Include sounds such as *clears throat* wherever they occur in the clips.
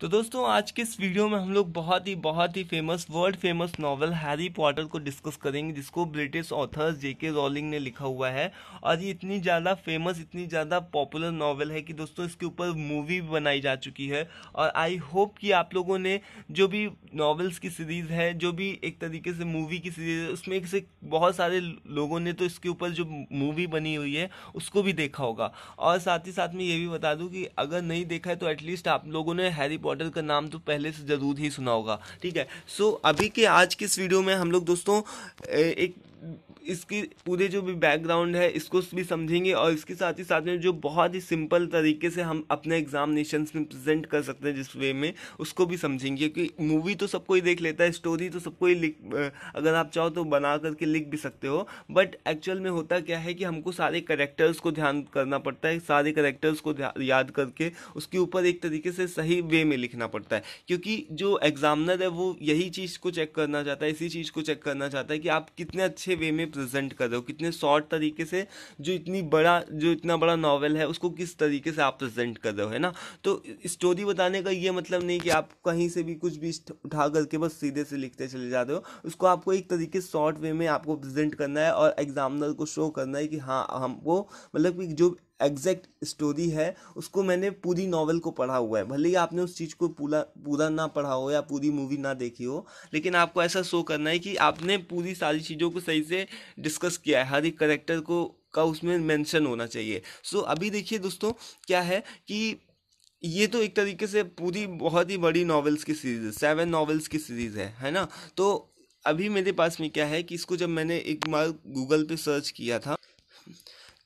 तो दोस्तों आज के इस वीडियो में हम लोग बहुत ही बहुत ही famous world famous novel Harry Potter को डिस्कस करेंगे जिसको ब्रिटिश ऑथर्स जेके रॉलिंग ने लिखा हुआ है और ये इतनी ज़्यादा फेमस इतनी ज़्यादा पॉपुलर नॉवल है कि दोस्तों इसके ऊपर मूवी भी बनाई जा चुकी है और आई होप कि आप लोगों ने जो भी नॉवल्स की सीरीज़ है जो भी एक तरीके से मूवी की सीरीज़ है उसमें से बहुत सारे लोगों ने तो इसके ऊपर जो मूवी बनी हुई है उसको भी देखा होगा और साथ ही साथ में ये भी बता दूँ कि अगर नहीं देखा है तो एटलीस्ट आप लोगों ने हैरी बॉर्डर का नाम तो पहले से ज़रूर ही सुना होगा ठीक है सो so, अभी के आज के इस वीडियो में हम लोग दोस्तों एक इसकी पूरे जो भी बैकग्राउंड है इसको भी समझेंगे और इसके साथ ही साथ में जो बहुत ही सिंपल तरीके से हम अपने एग्जामिनेशन में प्रेजेंट कर सकते हैं जिस वे में उसको भी समझेंगे क्योंकि मूवी तो सबको ही देख लेता है स्टोरी तो सबको ही लिख अगर आप चाहो तो बना करके लिख भी सकते हो बट एक्चुअल में होता क्या है कि हमको सारे करेक्टर्स को ध्यान करना पड़ता है सारे करेक्टर्स को याद करके उसके ऊपर एक तरीके से सही वे में लिखना पड़ता है क्योंकि जो एग्जामिनर है वो यही चीज़ को चेक करना चाहता है इसी चीज़ को चेक करना चाहता है कि आप कितने अच्छे वे में रिप्रेजेंट कर रहे हो कितने शॉर्ट तरीके से जो इतनी बड़ा जो इतना बड़ा नॉवल है उसको किस तरीके से आप प्रेजेंट कर रहे हो है ना तो स्टोरी बताने का ये मतलब नहीं कि आप कहीं से भी कुछ भी उठा करके बस सीधे से लिखते चले जाते हो उसको आपको एक तरीके शॉर्ट वे में आपको प्रेजेंट करना है और एग्जामिनर को शो करना है कि हाँ हमको मतलब कि जो एग्जैक्ट स्टोरी है उसको मैंने पूरी नावल को पढ़ा हुआ है भले ही आपने उस चीज़ को पूरा पूरा ना पढ़ा हो या पूरी मूवी ना देखी हो लेकिन आपको ऐसा शो करना है कि आपने पूरी सारी चीज़ों को सही से डिस्कस किया है हर एक करेक्टर को का उसमें मेंशन होना चाहिए सो so, अभी देखिए दोस्तों क्या है कि ये तो एक तरीके से पूरी बहुत ही बड़ी नॉवेल्स की सीरीज़ है सेवन नॉवेल्स की सीरीज़ है है ना तो अभी मेरे पास में क्या है कि इसको जब मैंने एक बार गूगल पे सर्च किया था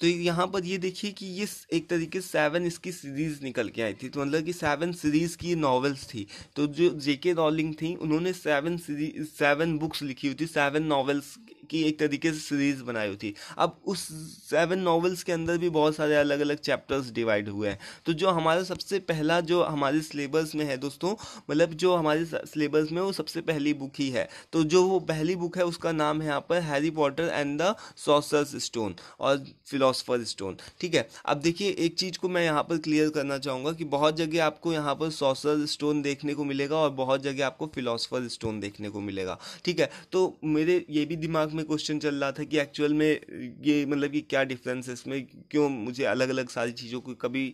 तो यहाँ पर ये देखिए कि ये एक तरीके से सेवन इसकी सीरीज़ निकल के आई थी तो मतलब कि सेवन सीरीज़ की नॉवेल्स थी तो जो जेके रॉलिंग थी उन्होंने सेवन सीरीज सेवन बुक्स लिखी हुई थी सेवन नॉवेल्स की एक तरीके से सीरीज़ बनाई हुई थी अब उस सेवन नॉवेल्स के अंदर भी बहुत सारे अलग अलग चैप्टर्स डिवाइड हुए हैं तो जो हमारा सबसे पहला जो हमारे सिलेबस में है दोस्तों मतलब जो हमारे सिलेबस में वो सबसे पहली बुक ही है तो जो वो पहली बुक है उसका नाम है यहाँ पर Harry Potter and the sorcerer's stone और फिलोसफर स्टोन ठीक है अब देखिए एक चीज़ को मैं यहाँ पर क्लियर करना चाहूँगा कि बहुत जगह आपको यहाँ पर सॉसर स्टोन देखने को मिलेगा और बहुत जगह आपको फिलोसफर स्टोन देखने को मिलेगा ठीक है तो मेरे ये भी दिमाग में में क्वेश्चन चल रहा था कि एक्चुअल में ये मतलब कि क्या डिफरेंस है इसमें क्यों मुझे अलग अलग सारी चीज़ों को कभी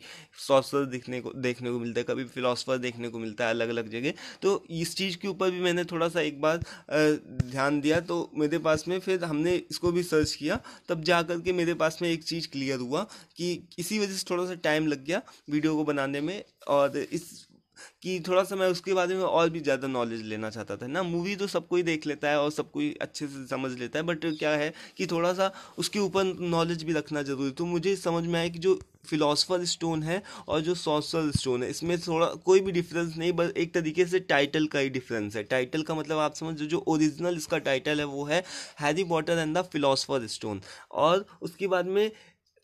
सॉसर दिखने को देखने को मिलता है कभी फिलासफर देखने को मिलता है अलग अलग जगह तो इस चीज़ के ऊपर भी मैंने थोड़ा सा एक बार ध्यान दिया तो मेरे पास में फिर हमने इसको भी सर्च किया तब जा कर के मेरे पास में एक चीज़ क्लियर हुआ कि इसी वजह से थोड़ा सा टाइम लग गया वीडियो को बनाने में और इस कि थोड़ा सा मैं उसके बारे में और भी ज़्यादा नॉलेज लेना चाहता था ना मूवी तो सब कोई देख लेता है और सब कोई अच्छे से समझ लेता है बट क्या है कि थोड़ा सा उसके ऊपर नॉलेज भी रखना ज़रूरी तो मुझे समझ में आया कि जो फिलोसफर स्टोन है और जो सॉसर स्टोन है इसमें थोड़ा कोई भी डिफरेंस नहीं बस एक तरीके से टाइटल का ही डिफरेंस है टाइटल का मतलब आप समझ जो ओरिजिनल इसका टाइटल है वो है Harry Potter and the philosopher stone और उसके बाद में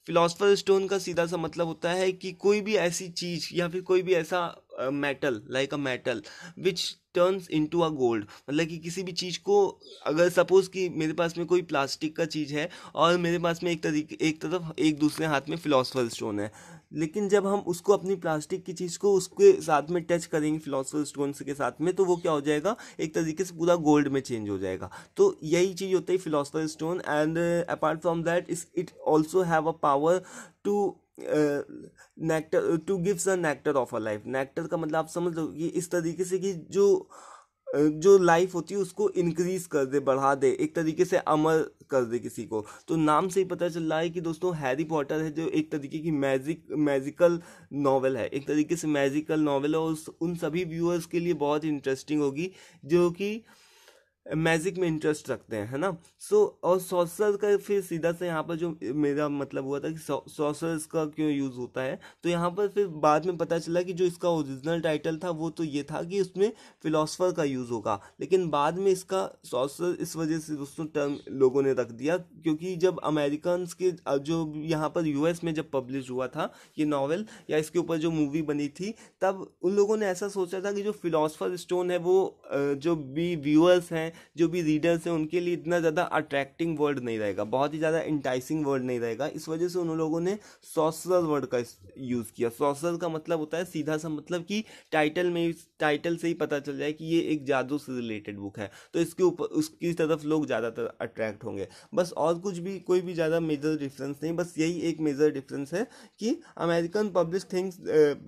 फिलोसफर स्टोन का सीधा सा मतलब होता है कि कोई भी ऐसी चीज या फिर कोई भी ऐसा metal like a metal which turns into a gold मतलब कि किसी भी चीज़ को अगर सपोज कि मेरे पास में कोई प्लास्टिक का चीज़ है और मेरे पास में एक तरीके एक तरफ एक दूसरे हाथ में फिलोसफर स्टोन है लेकिन जब हम उसको अपनी प्लास्टिक की चीज़ को उसके साथ में टच करेंगे फिलोसफल स्टोन के साथ में तो वो क्या हो जाएगा एक तरीके से पूरा गोल्ड में चेंज हो जाएगा तो यही चीज़ होता है philosopher stone and apart from that is it also have a power to nectar to gives a nectar of a life nectar का मतलब आप समझ लो कि इस तरीके से कि जो जो लाइफ होती है उसको इंक्रीज कर दे बढ़ा दे एक तरीके से अमर कर दे किसी को तो नाम से ही पता चल रहा है कि दोस्तों हैरी पॉटर है जो एक तरीके की मैजिक मैजिकल नावल है एक तरीके से मैजिकल नावल है और उस उन सभी व्यूअर्स के लिए बहुत इंटरेस्टिंग होगी जो कि मैजिक में इंटरेस्ट रखते हैं है ना सो so, और सॉसर का फिर सीधा से यहाँ पर जो मेरा मतलब हुआ था कि सॉसर्स का क्यों यूज़ होता है तो यहाँ पर फिर बाद में पता चला कि जो इसका ओरिजिनल टाइटल था वो तो ये था कि उसमें फिलोसफर का यूज़ होगा लेकिन बाद में इसका सॉसर इस वजह से दोस्तों टर्म लोगों ने रख दिया क्योंकि जब अमेरिकन के जो यहाँ पर यूएस में जब पब्लिश हुआ था ये नावल या इसके ऊपर जो मूवी बनी थी तब उन लोगों ने ऐसा सोचा था कि जो फिलोसफर स्टोन है वो जो भी व्यूअर्स हैं जो भी रीडर्स हैं उनके लिए इतना ज़्यादा अट्रैक्टिंग वर्ड नहीं रहेगा बहुत ही ज़्यादा इंटाइसिंग वर्ड नहीं रहेगा इस वजह से उन लोगों ने सॉसर वर्ड का यूज़ किया सॉसर का मतलब होता है सीधा सा मतलब कि टाइटल में टाइटल से ही पता चल जाए कि ये एक जादू से रिलेटेड बुक है तो इसके ऊपर उसकी तरफ लोग ज़्यादातर अट्रैक्ट होंगे बस और कुछ भी कोई भी ज़्यादा मेजर डिफरेंस नहीं बस यही एक मेजर डिफरेंस है कि American publish things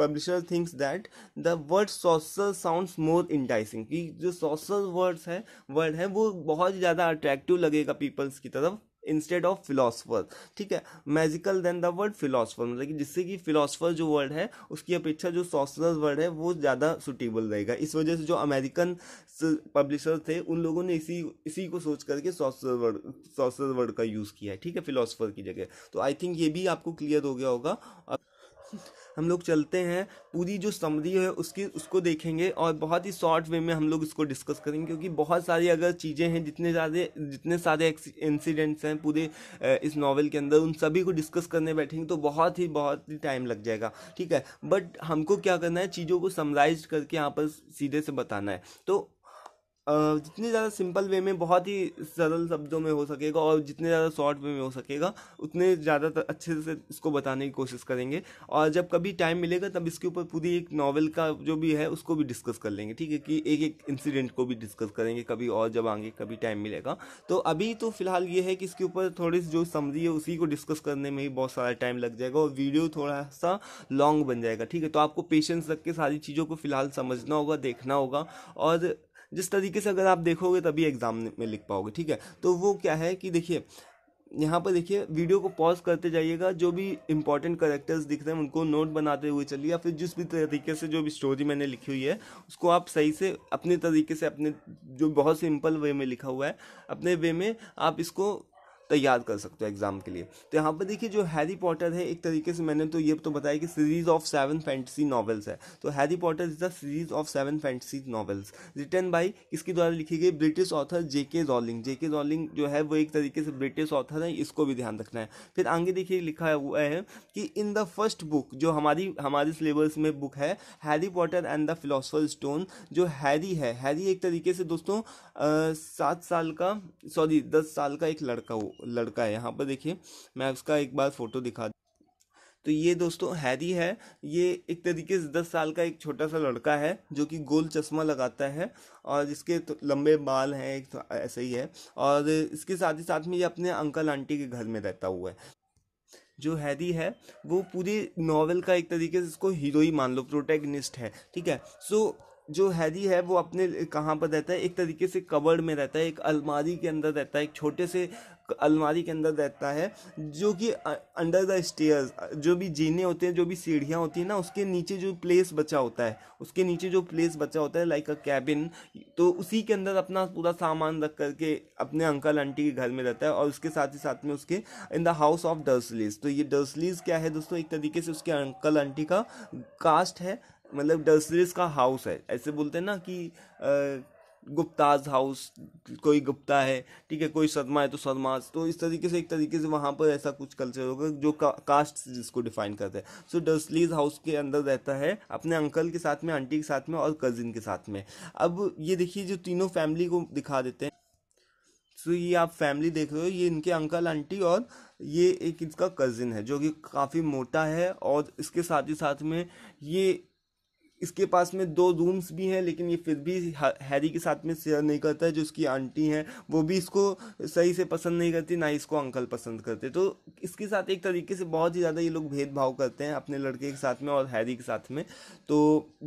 publisher things that the word social sounds more enticing कि जो सोशल वर्ड्स है वर्ड है वो बहुत ज़्यादा अट्रैक्टिव लगेगा पीपल्स की तरफ इंस्टेड ऑफ फिलोसफर ठीक है magical than the word philosopher मतलब कि जिससे कि फिलोसफर जो वर्ड है उसकी अपेक्षा जो सॉसरस वर्ड है वो ज़्यादा सुटेबल रहेगा इस वजह से जो अमेरिकन पब्लिशर थे उन लोगों ने इसी इसी को सोच करके सॉसर वर्ड सॉसर वर्ड का यूज़ किया है ठीक है फिलोसफर की जगह तो आई थिंक ये भी आपको क्लियर हो गया होगा हम लोग चलते हैं पूरी जो समरी है उसकी उसको देखेंगे और बहुत ही शॉर्ट वे में हम लोग इसको डिस्कस करेंगे क्योंकि बहुत सारी अगर चीज़ें हैं जितने ज़्यादा जितने सारे इंसिडेंट्स हैं पूरे इस नावल के अंदर उन सभी को डिस्कस करने बैठेंगे तो बहुत ही बहुत ही टाइम लग जाएगा ठीक है बट हमको क्या करना है चीज़ों को समराइज करके यहाँ पर सीधे से बताना है तो जितने ज़्यादा सिंपल वे में बहुत ही सरल शब्दों में हो सकेगा और जितने ज़्यादा शॉर्ट वे में हो सकेगा उतने ज़्यादा अच्छे से इसको बताने की कोशिश करेंगे और जब कभी टाइम मिलेगा तब इसके ऊपर पूरी एक नावल का जो भी है उसको भी डिस्कस कर लेंगे ठीक है कि एक एक इंसिडेंट को भी डिस्कस करेंगे कभी और जब आएंगे कभी टाइम मिलेगा तो अभी तो फिलहाल ये है कि इसके ऊपर थोड़ी सी जो समरी है उसी को डिस्कस करने में ही बहुत सारा टाइम लग जाएगा और वीडियो थोड़ा सा लॉन्ग बन जाएगा ठीक है तो आपको पेशेंस रख के सारी चीज़ों को फिलहाल समझना होगा देखना होगा और जिस तरीके से अगर आप देखोगे तभी एग्ज़ाम में लिख पाओगे ठीक है तो वो क्या है कि देखिए यहाँ पर देखिए वीडियो को पॉज करते जाइएगा जो भी इंपॉर्टेंट करेक्टर्स दिख रहे हैं उनको नोट बनाते हुए चलिए या फिर जिस भी तरीके से जो भी स्टोरी मैंने लिखी हुई है उसको आप सही से अपने तरीके से अपने जो बहुत सिंपल वे में लिखा हुआ है अपने वे में आप इसको तैयार कर सकते हो एग्ज़ाम के लिए तो यहाँ पर देखिए जो हैरी पॉटर है एक तरीके से मैंने तो ये तो बताया कि series of seven fantasy novels है तो Harry Potter is the series of seven fantasy novels written by इसके द्वारा लिखी गई ब्रिटिश ऑथर जे के रॉलिंग जे के रॉलिंग जो है वो एक तरीके से ब्रिटिश ऑथर है इसको भी ध्यान रखना है फिर आगे देखिए लिखा हुआ है कि इन द फर्स्ट बुक जो हमारी हमारे सिलेबस में बुक है Harry Potter and the philosopher stone जो हैरी है हैरी एक तरीके से दोस्तों सात साल का सॉरी दस साल का एक लड़का हो लड़का है यहाँ पर देखिए मैं उसका एक बार फ़ोटो दिखा तो ये दोस्तों हैरी है ये एक तरीके से दस साल का एक छोटा सा लड़का है जो कि गोल चश्मा लगाता है और इसके तो लंबे बाल हैं एक तो ऐसे ही है और इसके साथ ही साथ में ये अपने अंकल आंटी के घर में रहता हुआ है जो हैरी है वो पूरी नॉवेल का एक तरीके से इसको हीरो ही मान लो प्रोटेगनिस्ट है ठीक है सो so, जो हैरी है वो अपने कहाँ पर रहता है एक तरीके से कबर्ड में रहता है एक अलमारी के अंदर रहता है एक छोटे से अलमारी के अंदर रहता है जो कि अंडर द स्टेयर्स जो भी जीने होते हैं जो भी सीढ़ियाँ होती हैं ना उसके नीचे जो प्लेस बचा होता है उसके नीचे जो प्लेस बचा होता है लाइक अ कैबिन तो उसी के अंदर अपना पूरा सामान रख करके अपने अंकल आंटी के घर में रहता है और उसके साथ ही साथ में उसके in the house of Dursleys तो ये डर्सलीज क्या है दोस्तों एक तरीके से उसके अंकल आंटी का कास्ट है मतलब डसरिस का हाउस है ऐसे बोलते हैं ना कि गुप्ताज हाउस कोई गुप्ता है ठीक है कोई सदमा है तो सदमाज तो इस तरीके से एक तरीके से वहाँ पर ऐसा कुछ कल्चर होगा जो का, कास्ट जिसको डिफाइन करते हैं सो so, हाउस के अंदर रहता है अपने अंकल के साथ में आंटी के साथ में और कज़िन के साथ में अब ये देखिए जो तीनों फैमिली को दिखा देते हैं सो ये आप फैमिली देख रहे हो ये इनके अंकल आंटी और ये एक इसका कज़िन है जो कि काफ़ी मोटा है और इसके साथ ही साथ में ये इसके पास में दो रूम्स भी हैं लेकिन ये फिर भी हैरी के साथ में शेयर नहीं करता है जो उसकी आंटी हैं वो भी इसको सही से पसंद नहीं करती ना इसको अंकल पसंद करते तो इसके साथ एक तरीके से बहुत ही ज़्यादा ये लोग भेदभाव करते हैं अपने लड़के के साथ में और हैरी के साथ में तो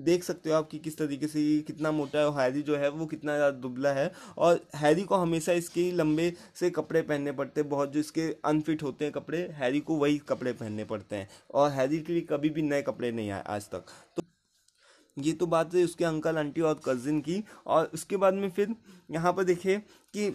देख सकते हो आप कि किस तरीके से ये कितना मोटा है और हैरी जो है वो कितना ज़्यादा दुबला है और हैरी को हमेशा इसके लंबे से कपड़े पहनने पड़ते हैं बहुत जो इसके अनफिट होते हैं कपड़े हैरी को वही कपड़े पहनने पड़ते हैं और हैरी के लिए कभी भी नए कपड़े नहीं आए आज तक तो ये तो बात है उसके अंकल आंटी और कज़िन की और उसके बाद में फिर यहाँ पर देखे कि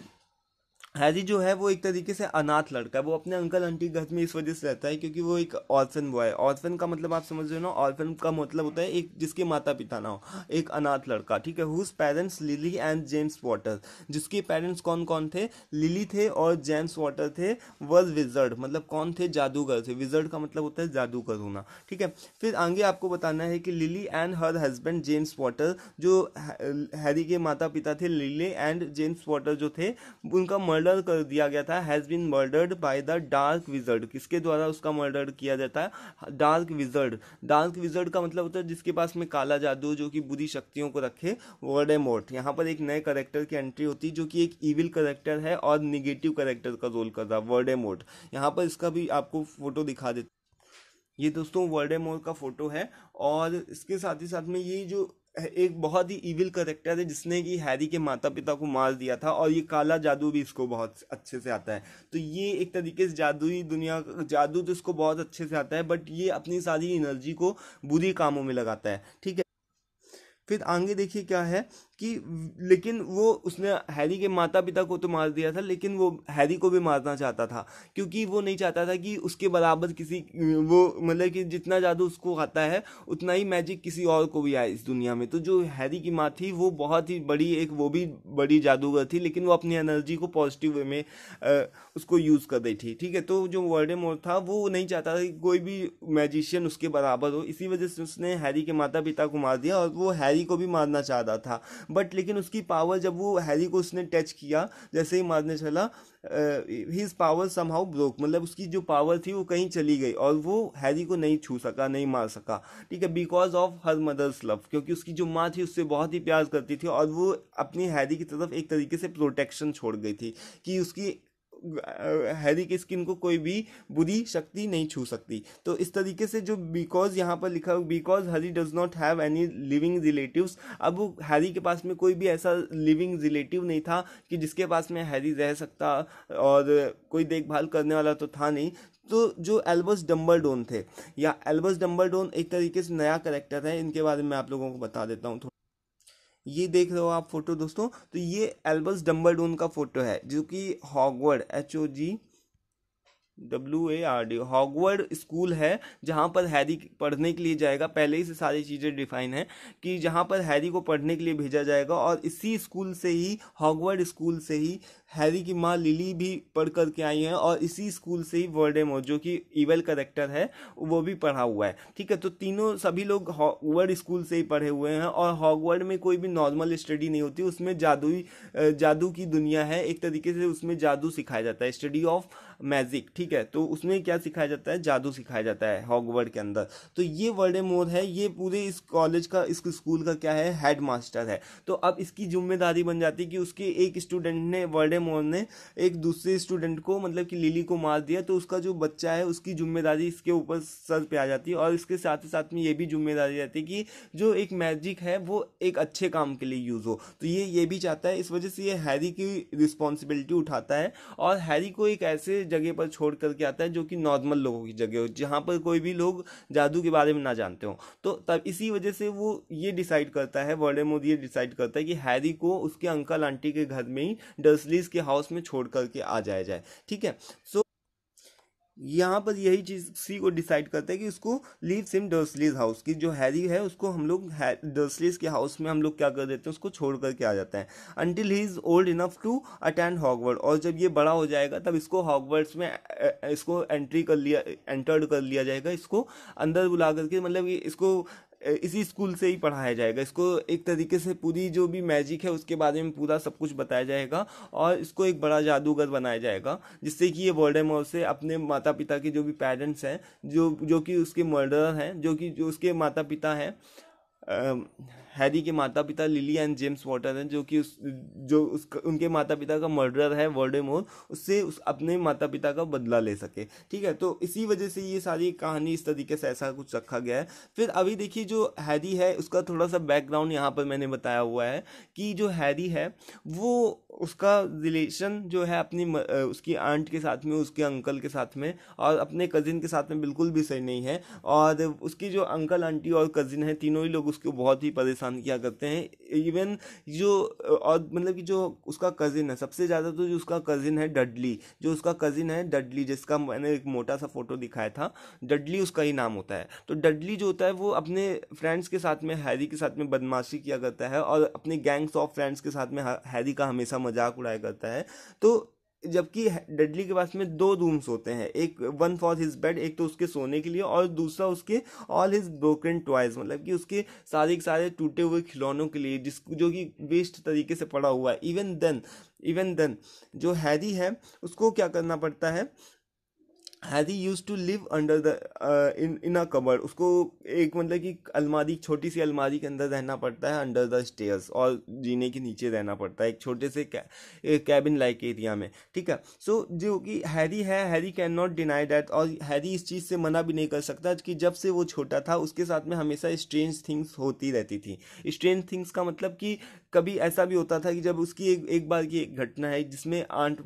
हैरी जो है वो एक तरीके से अनाथ लड़का है वो अपने अंकल आंटी के घर में इस वजह से रहता है क्योंकि वो एक ऑर्फन बॉय है ऑर्फन का मतलब आप समझ रहे हो ना ऑर्फन का मतलब होता है एक जिसके माता पिता ना हो एक अनाथ लड़का ठीक है whose parents Lily and James Potter जिसके पेरेंट्स कौन कौन थे लिली थे और जेम्स वाटर थे वज विजर्ड मतलब कौन थे जादूगर थे विजर्ड का मतलब होता है जादूगर होना ठीक है फिर आगे आपको बताना है कि Lily and her husband James Potter जो हैरी के माता पिता थे लिली एंड जेम्स वाटर जो थे उनका मर्ड मर्डर कर दिया गया था has been murdered by the dark wizard किसके द्वारा उसका मर्डर किया जाता है डार्क विजर्ड डार्क विजर्ड का मतलब होता है जिसके पास में काला जादू जो कि बुरी शक्तियों को रखे वोडेमोर्ट यहाँ पर एक नए करेक्टर की एंट्री होती है जो कि एक ईविल करेक्टर है और निगेटिव करेक्टर का रोल कर रहा है वर्डेमोर्ट यहाँ पर इसका भी आपको फोटो दिखा देता ये दोस्तों वर्डेमोर का फोटो है और इसके साथ ही साथ में ये जो एक बहुत ही इविल करेक्टर है जिसने कि हैरी के माता पिता को मार दिया था और ये काला जादू भी इसको बहुत अच्छे से आता है तो ये एक तरीके से जादुई दुनिया जादू तो इसको बहुत अच्छे से आता है बट ये अपनी सारी एनर्जी को बुरी कामों में लगाता है ठीक है फिर आगे देखिए क्या है कि लेकिन वो उसने हैरी के माता पिता को तो मार दिया था लेकिन वो हैरी को भी मारना चाहता था क्योंकि वो नहीं चाहता था कि उसके बराबर किसी वो मतलब कि जितना जादू उसको आता है उतना ही मैजिक किसी और को भी आए इस दुनिया में तो जो हैरी की माँ थी वो बहुत ही बड़ी एक वो भी बड़ी जादूगर थी लेकिन वो अपनी एनर्जी को पॉजिटिव वे में आ, उसको यूज़ कर रही थी ठीक है तो जो वर्डेमोर था वो नहीं चाहता था कि कोई भी मैजिशियन उसके बराबर हो इसी वजह से उसने हैरी के माता पिता को मार दिया और वो हैरी को भी मारना चाहता था बट लेकिन उसकी पावर जब वो हैरी को उसने टच किया जैसे ही मारने चला हिज पावर समहाउ ब्रोक मतलब उसकी जो पावर थी वो कहीं चली गई और वो हैरी को नहीं छू सका नहीं मार सका ठीक है because of her mother's love क्योंकि उसकी जो माँ थी उससे बहुत ही प्यार करती थी और वो अपनी हैरी की तरफ एक तरीके से प्रोटेक्शन छोड़ गई थी कि उसकी हैरी की स्किन को कोई भी बुरी शक्ति नहीं छू सकती तो इस तरीके से जो बिकॉज यहाँ पर लिखा because Harry does not have any living relative अब हैरी के पास में कोई भी ऐसा लिविंग रिलेटिव नहीं था कि जिसके पास में हैरी रह सकता और कोई देखभाल करने वाला तो था नहीं तो जो एल्बस डम्बलडोन थे या एल्बस डम्बलडोन एक तरीके से नया करेक्टर है इनके बारे में आप लोगों को बता देता हूँ ये देख रहे हो आप फोटो दोस्तों तो ये एल्बस डम्बलडोन का फोटो है जो कि Hogwarts H O G W A R D Hogwarts school है जहाँ पर हैरी पढ़ने के लिए जाएगा पहले ही से सारी चीज़ें डिफाइन है कि जहाँ पर हैरी को पढ़ने के लिए भेजा जाएगा और इसी स्कूल से ही हॉगवर्ड स्कूल से ही हैरी की माँ लिली भी पढ़ करके आई है और इसी स्कूल से ही वर्डेमो जो कि इवेल करेक्टर है वो भी पढ़ा हुआ है ठीक है तो तीनों सभी लोग हॉगवर्ड स्कूल से ही पढ़े हुए हैं और हॉगवर्ड में कोई भी नॉर्मल स्टडी नहीं होती उसमें जादुई जादू की दुनिया है एक तरीके से उसमें जादू सिखाया जाता है स्टडी ऑफ मैजिक ठीक है तो उसमें क्या सिखाया जाता है जादू सिखाया जाता है हॉगवर्ड के अंदर तो ये वर्डे मोर है ये पूरे इस कॉलेज का इस स्कूल का क्या है हेड मास्टर है तो अब इसकी जिम्मेदारी बन जाती है कि उसके एक स्टूडेंट ने वर्डे मोहन ने एक दूसरे स्टूडेंट को मतलब कि लिली को मार दिया तो उसका जो बच्चा है उसकी जिम्मेदारी इसके ऊपर सर पे आ जाती है और इसके साथ ही साथ में ये भी जिम्मेदारी रहती है कि जो एक मैजिक है वो एक अच्छे काम के लिए यूज़ हो तो ये ये भी चाहता है इस वजह से ये हैरी की रिस्पॉन्सिबिलिटी उठाता है और हैरी को एक ऐसे जगह पर छोड़ करके आता है जो कि नॉर्मल लोगों की जगह हो जहाँ पर कोई भी लोग जादू के बारे में ना जानते हो तो तब इसी वजह से वो ये डिसाइड करता है मोदी ये डिसाइड करता है कि हैरी को उसके अंकल आंटी के घर में ही डर्सलीस उसके हाउस में छोड़ करके आ जाया जाए ठीक है सो so, यहाँ पर यही चीज़ सी को डिसाइड करता है कि उसको लीव सिम डर्सलीज हाउस की जो हैरी है उसको हम लोग डर्सलीज के हाउस में हम लोग क्या कर देते हैं उसको छोड़ करके आ जाता है until he is old enough to attend Hogwarts और जब ये बड़ा हो जाएगा तब इसको हॉकवर्ड्स में इसको एंट्री कर लिया एंटर्ड कर लिया जाएगा इसको अंदर बुला करके मतलब इसको इसी स्कूल से ही पढ़ाया जाएगा इसको एक तरीके से पूरी जो भी मैजिक है उसके बारे में पूरा सब कुछ बताया जाएगा और इसको एक बड़ा जादूगर बनाया जाएगा जिससे कि ये वोल्डेमोर से अपने माता पिता के जो भी पेरेंट्स हैं जो जो कि उसके मर्डर हैं जो कि जो उसके माता पिता हैं हैरी के माता पिता लिली एंड जेम्स वॉटर हैं जो कि उस जो उस उनके माता पिता का मर्डर है मोर उससे उस अपने माता पिता का बदला ले सके ठीक है तो इसी वजह से ये सारी कहानी इस तरीके से ऐसा कुछ रखा गया है फिर अभी देखिए जो हैरी है उसका थोड़ा सा बैकग्राउंड यहाँ पर मैंने बताया हुआ है कि जो हैरी है वो उसका रिलेशन जो है अपनी उसकी आंट के साथ में उसके अंकल के साथ में और अपने कज़िन के साथ में बिल्कुल भी सही नहीं है और उसकी जो अंकल आंटी और कज़िन है तीनों ही लोग उसको बहुत ही परेशान किया करते हैं इवन जो और मतलब कि जो उसका कज़िन है सबसे ज़्यादा तो जो उसका कज़िन है डडली जो उसका कज़िन है डडली जिसका मैंने एक मोटा सा फ़ोटो दिखाया था डडली उसका ही नाम होता है तो डडली जो होता है वो अपने फ्रेंड्स के साथ में हैरी के साथ में बदमाशी किया करता है और अपने गैंग्स ऑफ फ्रेंड्स के साथ में हैरी का हमेशा मजाक उड़ाया करता है तो जबकि डडली के पास में दो रूम्स होते हैं एक वन फॉर हिज बेड एक तो उसके सोने के लिए और दूसरा उसके ऑल हिज ब्रोकन टॉयज मतलब कि उसके सारे के सारे टूटे हुए खिलौनों के लिए जिस जो कि वेस्ट तरीके से पड़ा हुआ है इवन देन इवन देन जो हैरी है उसको क्या करना पड़ता है has he used to live under the in in a cupboard उसको एक मतलब कि अलमारी छोटी सी अलमारी के अंदर रहना पड़ता है अंडर द स्टेयर्स और जीने के नीचे रहना पड़ता है एक छोटे से कैबिन लाइक एरिया में ठीक है सो so, जो कि हैरी है Harry can not deny that और हैरी इस चीज़ से मना भी नहीं कर सकता कि जब से वो छोटा था उसके साथ में हमेशा स्ट्रेंज थिंग्स होती रहती थी स्ट्रेंज थिंग्स का मतलब कि कभी ऐसा भी होता था कि जब उसकी एक एक बार की एक घटना है जिसमें आंट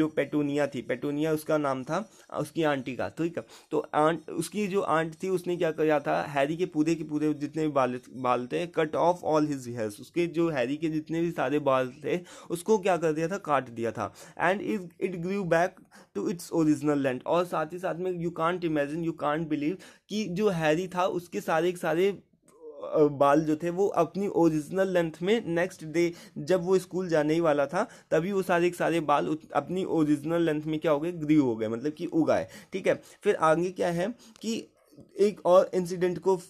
जो पेटोनिया थी पेटोनिया उसका नाम था उसकी आंटी का ठीक है तो आंट उसकी जो आंट थी उसने क्या किया था हैरी के पूरे के पूरे जितने भी बाल बाल थे cut off all his hairs उसके जो हैरी के जितने भी सारे बाल थे उसको क्या कर दिया था काट दिया था and is it grew back to its original land और साथ ही साथ में you can't imagine you can't believe कि जो हैरी था उसके सारे के सारे बाल जो थे वो अपनी ओरिजिनल लेंथ में नेक्स्ट डे जब वो स्कूल जाने ही वाला था तभी वो सारे के सारे बाल अपनी ओरिजिनल लेंथ में क्या हो गए ग्री हो गए मतलब कि उगाए ठीक है फिर आगे क्या है कि एक और इंसिडेंट को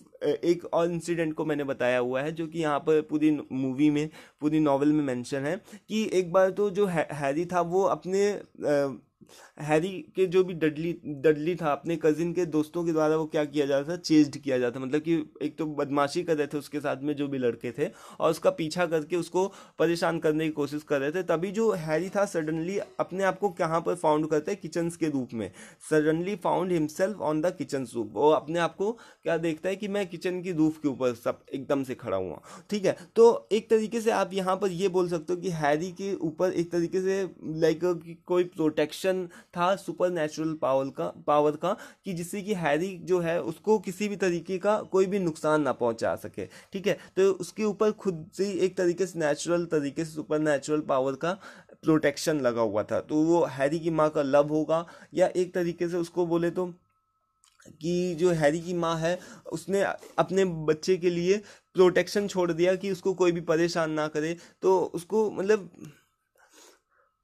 एक और इंसिडेंट को मैंने बताया हुआ है जो कि यहाँ पर पूरी मूवी में पूरी नॉवल में मेंशन है कि एक बार तो जो हैरी था वो अपने आ, हैरी के जो भी डडली डडली था अपने कज़िन के दोस्तों के द्वारा वो क्या किया जाता था चेज्ड किया जाता मतलब कि एक तो बदमाशी कर रहे थे उसके साथ में जो भी लड़के थे और उसका पीछा करके उसको परेशान करने की कोशिश कर रहे थे तभी जो हैरी था सडनली अपने आप को कहाँ पर फाउंड करते हैं किचन्स के रूप में suddenly found himself on the kitchen roof वो अपने आप को क्या देखता है कि मैं किचन की रूफ के ऊपर सब एकदम से खड़ा हुआ ठीक है तो एक तरीके से आप यहाँ पर ये बोल सकते हो कि हैरी के ऊपर एक तरीके से लाइक कोई प्रोटेक्शन था सुपर नेचुरल पावर का पावर का कि जिससे कि हैरी जो है उसको किसी भी तरीके का कोई भी नुकसान ना पहुंचा सके ठीक है तो उसके ऊपर खुद से एक तरीके से नेचुरल तरीके से सुपर नेचुरल पावर का प्रोटेक्शन लगा हुआ था तो वो हैरी की माँ का लव होगा या एक तरीके से उसको बोले तो कि जो हैरी की माँ है उसने अपने बच्चे के लिए प्रोटेक्शन छोड़ दिया कि उसको कोई भी परेशान ना करे तो उसको मतलब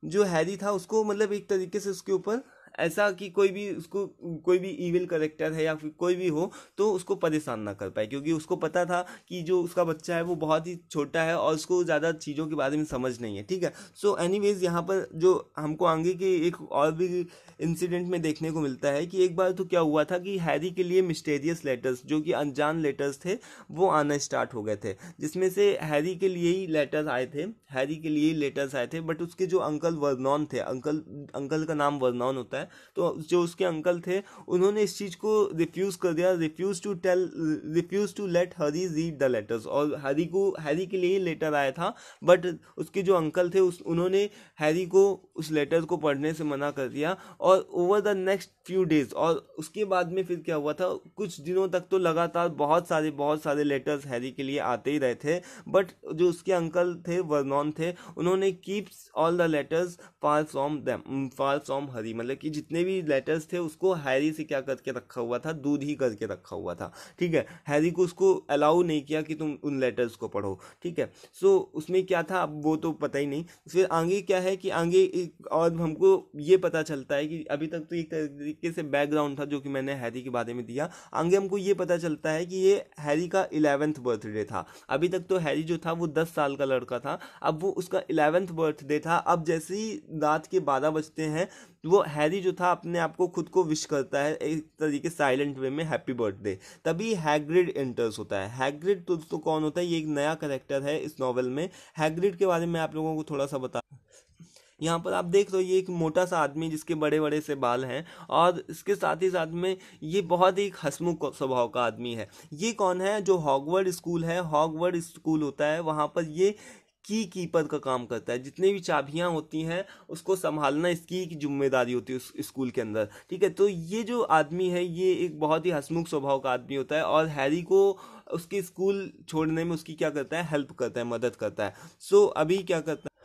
जो हैरी था उसको मतलब एक तरीके से उसके ऊपर ऐसा कि कोई भी उसको कोई भी ईविल करेक्टर है या फिर कोई भी हो तो उसको परेशान ना कर पाए क्योंकि उसको पता था कि जो उसका बच्चा है वो बहुत ही छोटा है और उसको ज़्यादा चीज़ों के बारे में समझ नहीं है ठीक है सो एनी वेज़ यहाँ पर जो हमको आगे के एक और भी इंसिडेंट में देखने को मिलता है कि एक बार तो क्या हुआ था कि हैरी के लिए मिस्टेरियस लेटर्स जो कि अनजान लेटर्स थे वो आना स्टार्ट हो गए थे जिसमें से हैरी के लिए ही लेटर्स आए थे हैरी के लिए ही लेटर्स आए थे बट उसके जो अंकल वर्नॉन थे अंकल अंकल का नाम वर्नॉन होता है तो जो उसके अंकल थे उन्होंने इस चीज़ को रिफ्यूज़ कर दिया refuse to tell refuse to let Harry read the letters और हैरी को हैरी के लिए ही लेटर आया था बट उसके जो अंकल थे उस उन्होंने हैरी को उस लेटर को पढ़ने से मना कर दिया और over the next few days और उसके बाद में फिर क्या हुआ था कुछ दिनों तक तो लगातार बहुत सारे बहुत सारे लेटर्स हैरी के लिए आते ही रहे थे बट जो उसके अंकल थे वर्नॉन थे उन्होंने keeps all the letters far from them far from Harry मतलब कि जितने भी लेटर्स थे उसको हैरी से क्या करके रखा हुआ था दूध ही करके रखा हुआ था ठीक है हैरी को उसको अलाउ नहीं किया कि तुम उन लेटर्स को पढ़ो ठीक है सो so, उसमें क्या था अब वो तो पता ही नहीं फिर आगे क्या है कि आगे और हमको ये पता चलता है कि अभी तक तो एक तरीके से बैकग्राउंड था जो कि मैंने हैरी के बारे में दिया आगे हमको ये पता चलता है कि ये हैरी का इलेवेंथ बर्थडे था अभी तक तो हैरी जो था वो दस साल का लड़का था अब वो उसका इलेवेंथ बर्थडे था अब जैसे ही रात के बारह बजते हैं वो हैरी जो था अपने आप को खुद को विश करता है एक तरीके साइलेंट वे में हैप्पी बर्थडे तभी हैग्रिड एंटर्स होता है हैग्रिड तो, तो कौन होता है ये एक नया करेक्टर है इस नॉवल में हैग्रिड के बारे में आप लोगों को थोड़ा सा बता यहाँ पर आप देख रहे हो ये एक मोटा सा आदमी जिसके बड़े बड़े से बाल हैं और इसके साथ ही साथ में ये बहुत ही हसमुख स्वभाव का आदमी है ये कौन है जो हॉगवर्ड स्कूल है हॉगवर्ड स्कूल होता है वहाँ पर ये की कीपर का काम करता है जितनी भी चाबियाँ होती हैं उसको संभालना इसकी एक जिम्मेदारी होती है उस स्कूल के अंदर ठीक है तो ये जो आदमी है ये एक बहुत ही हसमुख स्वभाव का आदमी होता है और हैरी को उसके स्कूल छोड़ने में उसकी क्या करता है हेल्प करता है मदद करता है सो अभी क्या करता है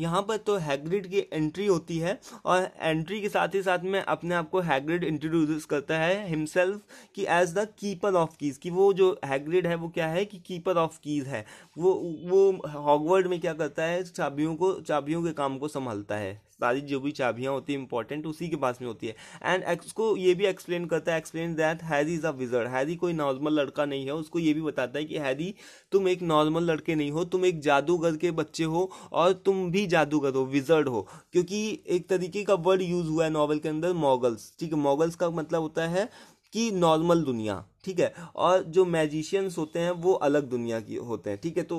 यहाँ पर तो हैग्रिड की एंट्री होती है और एंट्री के साथ ही साथ में अपने आप को हैग्रिड इंट्रोड्यूस करता है हिमसेल्फ कि as the keeper of keys कि वो जो हैग्रिड है वो क्या है कि कीपर ऑफ कीज़ है वो वो हॉगवर्ड में क्या करता है चाबियों को चाबियों के काम को संभालता है सारी जो भी चाबियाँ होती है इंपॉर्टेंट उसी के पास में होती है एंड उसको ये भी एक्सप्लेन करता है explain that Harry is a wizard Harry कोई नॉर्मल लड़का नहीं है उसको ये भी बताता है कि हैरी तुम एक नॉर्मल लड़के नहीं हो तुम एक जादूगर के बच्चे हो और तुम भी जादूगर हो विजर्ड हो क्योंकि एक तरीके का वर्ड यूज़ हुआ है नॉवल के अंदर मॉगल्स ठीक है मॉगल्स का मतलब होता है की नॉर्मल दुनिया ठीक है और जो मैजिशियंस होते हैं वो अलग दुनिया की होते हैं ठीक है तो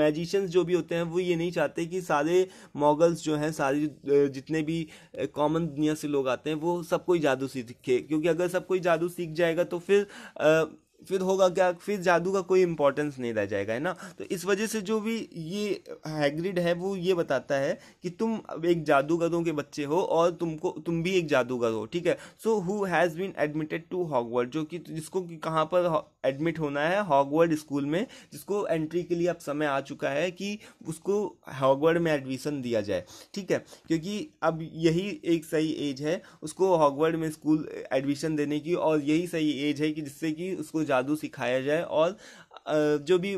मैजिशियंस जो भी होते हैं वो ये नहीं चाहते कि सारे मॉगल्स जो हैं सारे जितने भी कॉमन दुनिया से लोग आते हैं वो सब कोई जादू सीखे क्योंकि अगर सब कोई जादू सीख जाएगा तो फिर आ, फिर होगा क्या फिर जादू का कोई इम्पोर्टेंस नहीं रह जाएगा है ना तो इस वजह से जो भी ये हैग्रिड है वो ये बताता है कि तुम एक जादूगरों के बच्चे हो और तुमको तुम भी एक जादूगर हो ठीक है so who has been admitted to Hogwarts जो कि जिसको कि कहाँ पर एडमिट होना है हॉगवर्ड स्कूल में जिसको एंट्री के लिए अब समय आ चुका है कि उसको हॉगवर्ड में एडमिशन दिया जाए ठीक है क्योंकि अब यही एक सही एज है उसको हॉगवर्ड में स्कूल एडमिशन देने की और यही सही एज है कि जिससे कि उसको जादू सिखाया जाए और जो भी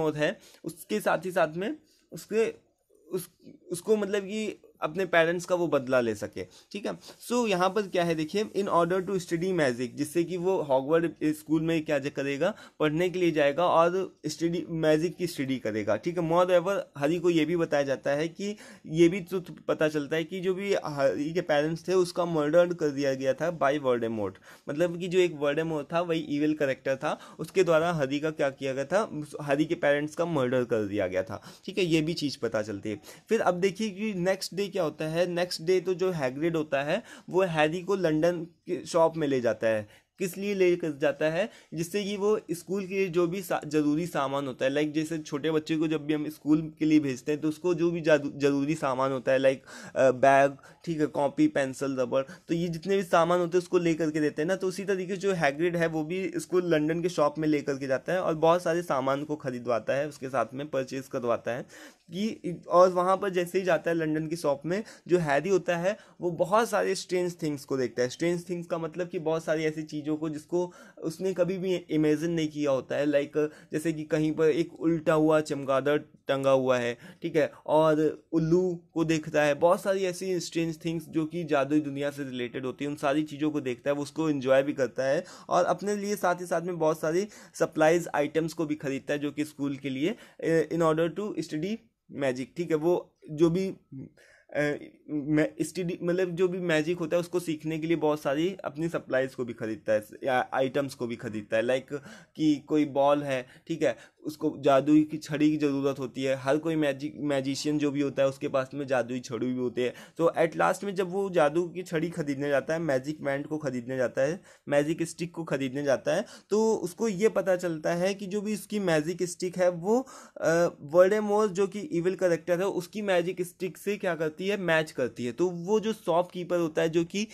मौत है उसके साथ ही साथ में उसके उस उसको मतलब कि अपने पेरेंट्स का वो बदला ले सके ठीक है सो so, यहाँ पर क्या है देखिए in order to study magic जिससे कि वो हॉकवर्ड स्कूल में क्या करेगा पढ़ने के लिए जाएगा और स्टडी मैजिक की स्टडी करेगा ठीक है मोर एवर हरी को ये भी बताया जाता है कि ये भी तो, तो पता चलता है कि जो भी हरी के पेरेंट्स थे उसका मर्डर कर दिया गया था बाई वर्डेमोट मतलब कि जो एक वर्डेमोट था वही ईवेल करेक्टर था उसके द्वारा हरी का क्या किया गया था हरी के पेरेंट्स का मर्डर कर दिया गया था ठीक है ये भी चीज़ पता चलती है फिर अब देखिए कि नेक्स्ट डे क्या होता है नेक्स्ट डे तो जो हैग्रिड होता है वो हैरी को के शॉप में ले जाता है किस लिए ले कर जाता है जिससे कि वो स्कूल के लिए जो भी सा, ज़रूरी सामान होता है लाइक जैसे छोटे बच्चे को जब भी हम स्कूल के लिए भेजते हैं तो उसको जो भी ज़रूरी सामान होता है लाइक बैग ठीक है कॉपी पेंसिल रबर तो ये जितने भी सामान होते हैं उसको ले करके देते हैं ना तो उसी तरीके जो हैग्रिड है वो भी इसको लंडन के शॉप में ले करके जाता है और बहुत सारे सामान को खरीदवाता है उसके साथ में परचेज़ करवाता है कि और वहाँ पर जैसे ही जाता है लंदन की शॉप में जो हैरी होता है वो बहुत सारे स्ट्रेंज थिंग्स को देखता है स्ट्रेंज थिंग्स का मतलब कि बहुत सारी ऐसी चीज़ चीज़ों को जिसको उसने कभी भी इमेजिन नहीं किया होता है लाइक जैसे कि कहीं पर एक उल्टा हुआ चमगादड़ टंगा हुआ है ठीक है और उल्लू को देखता है बहुत सारी ऐसी स्ट्रेंज थिंग्स जो कि जादुई दुनिया से रिलेटेड होती है उन सारी चीज़ों को देखता है वो उसको इन्जॉय भी करता है और अपने लिए साथ ही साथ में बहुत सारी सप्लाइज आइटम्स को भी खरीदता है जो कि स्कूल के लिए in order to study magic ठीक है वो जो भी स्टडी मतलब जो भी मैजिक होता है उसको सीखने के लिए बहुत सारी अपनी सप्लाइज को भी खरीदता है या आइटम्स को भी खरीदता है लाइक कि कोई बॉल है ठीक है उसको जादू की छड़ी की ज़रूरत होती है हर कोई मैजिक मैजिशियन जो भी होता है उसके पास में जादू की छड़ी भी होती है तो एट लास्ट में जब वो जादू की छड़ी खरीदने जाता है मैजिक मैंट को खरीदने जाता है मैजिक स्टिक को खरीदने जाता है तो उसको ये पता चलता है कि जो भी उसकी मैजिक स्टिक है वो वर्ल्ड वर्डेमोर जो कि इविल करेक्टर है उसकी मैजिक स्टिक से क्या करती है मैच करती है तो वो जो शॉप कीपर होता है जो कि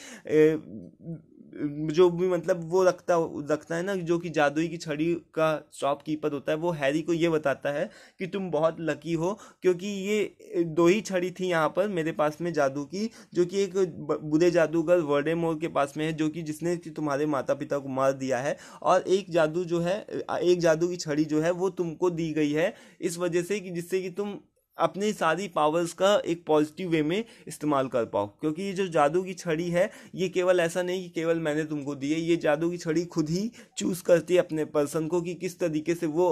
जो भी मतलब वो रखता रखता है ना जो कि जादुई की छड़ी का शॉपकीपर होता है वो हैरी को ये बताता है कि तुम बहुत लकी हो क्योंकि ये दो ही छड़ी थी यहाँ पर मेरे पास में जादू की जो कि एक बुरे जादूगर वर्डे मोर के पास में है जो कि जिसने कि तुम्हारे माता पिता को मार दिया है और एक जादू जो है एक जादू की छड़ी जो है वो तुमको दी गई है इस वजह से कि जिससे कि तुम अपने सारी पावर्स का एक पॉजिटिव वे में इस्तेमाल कर पाओ क्योंकि ये जो जादू की छड़ी है ये केवल ऐसा नहीं कि केवल मैंने तुमको दी है ये जादू की छड़ी खुद ही चूज़ करती है अपने पर्सन को कि किस तरीके से वो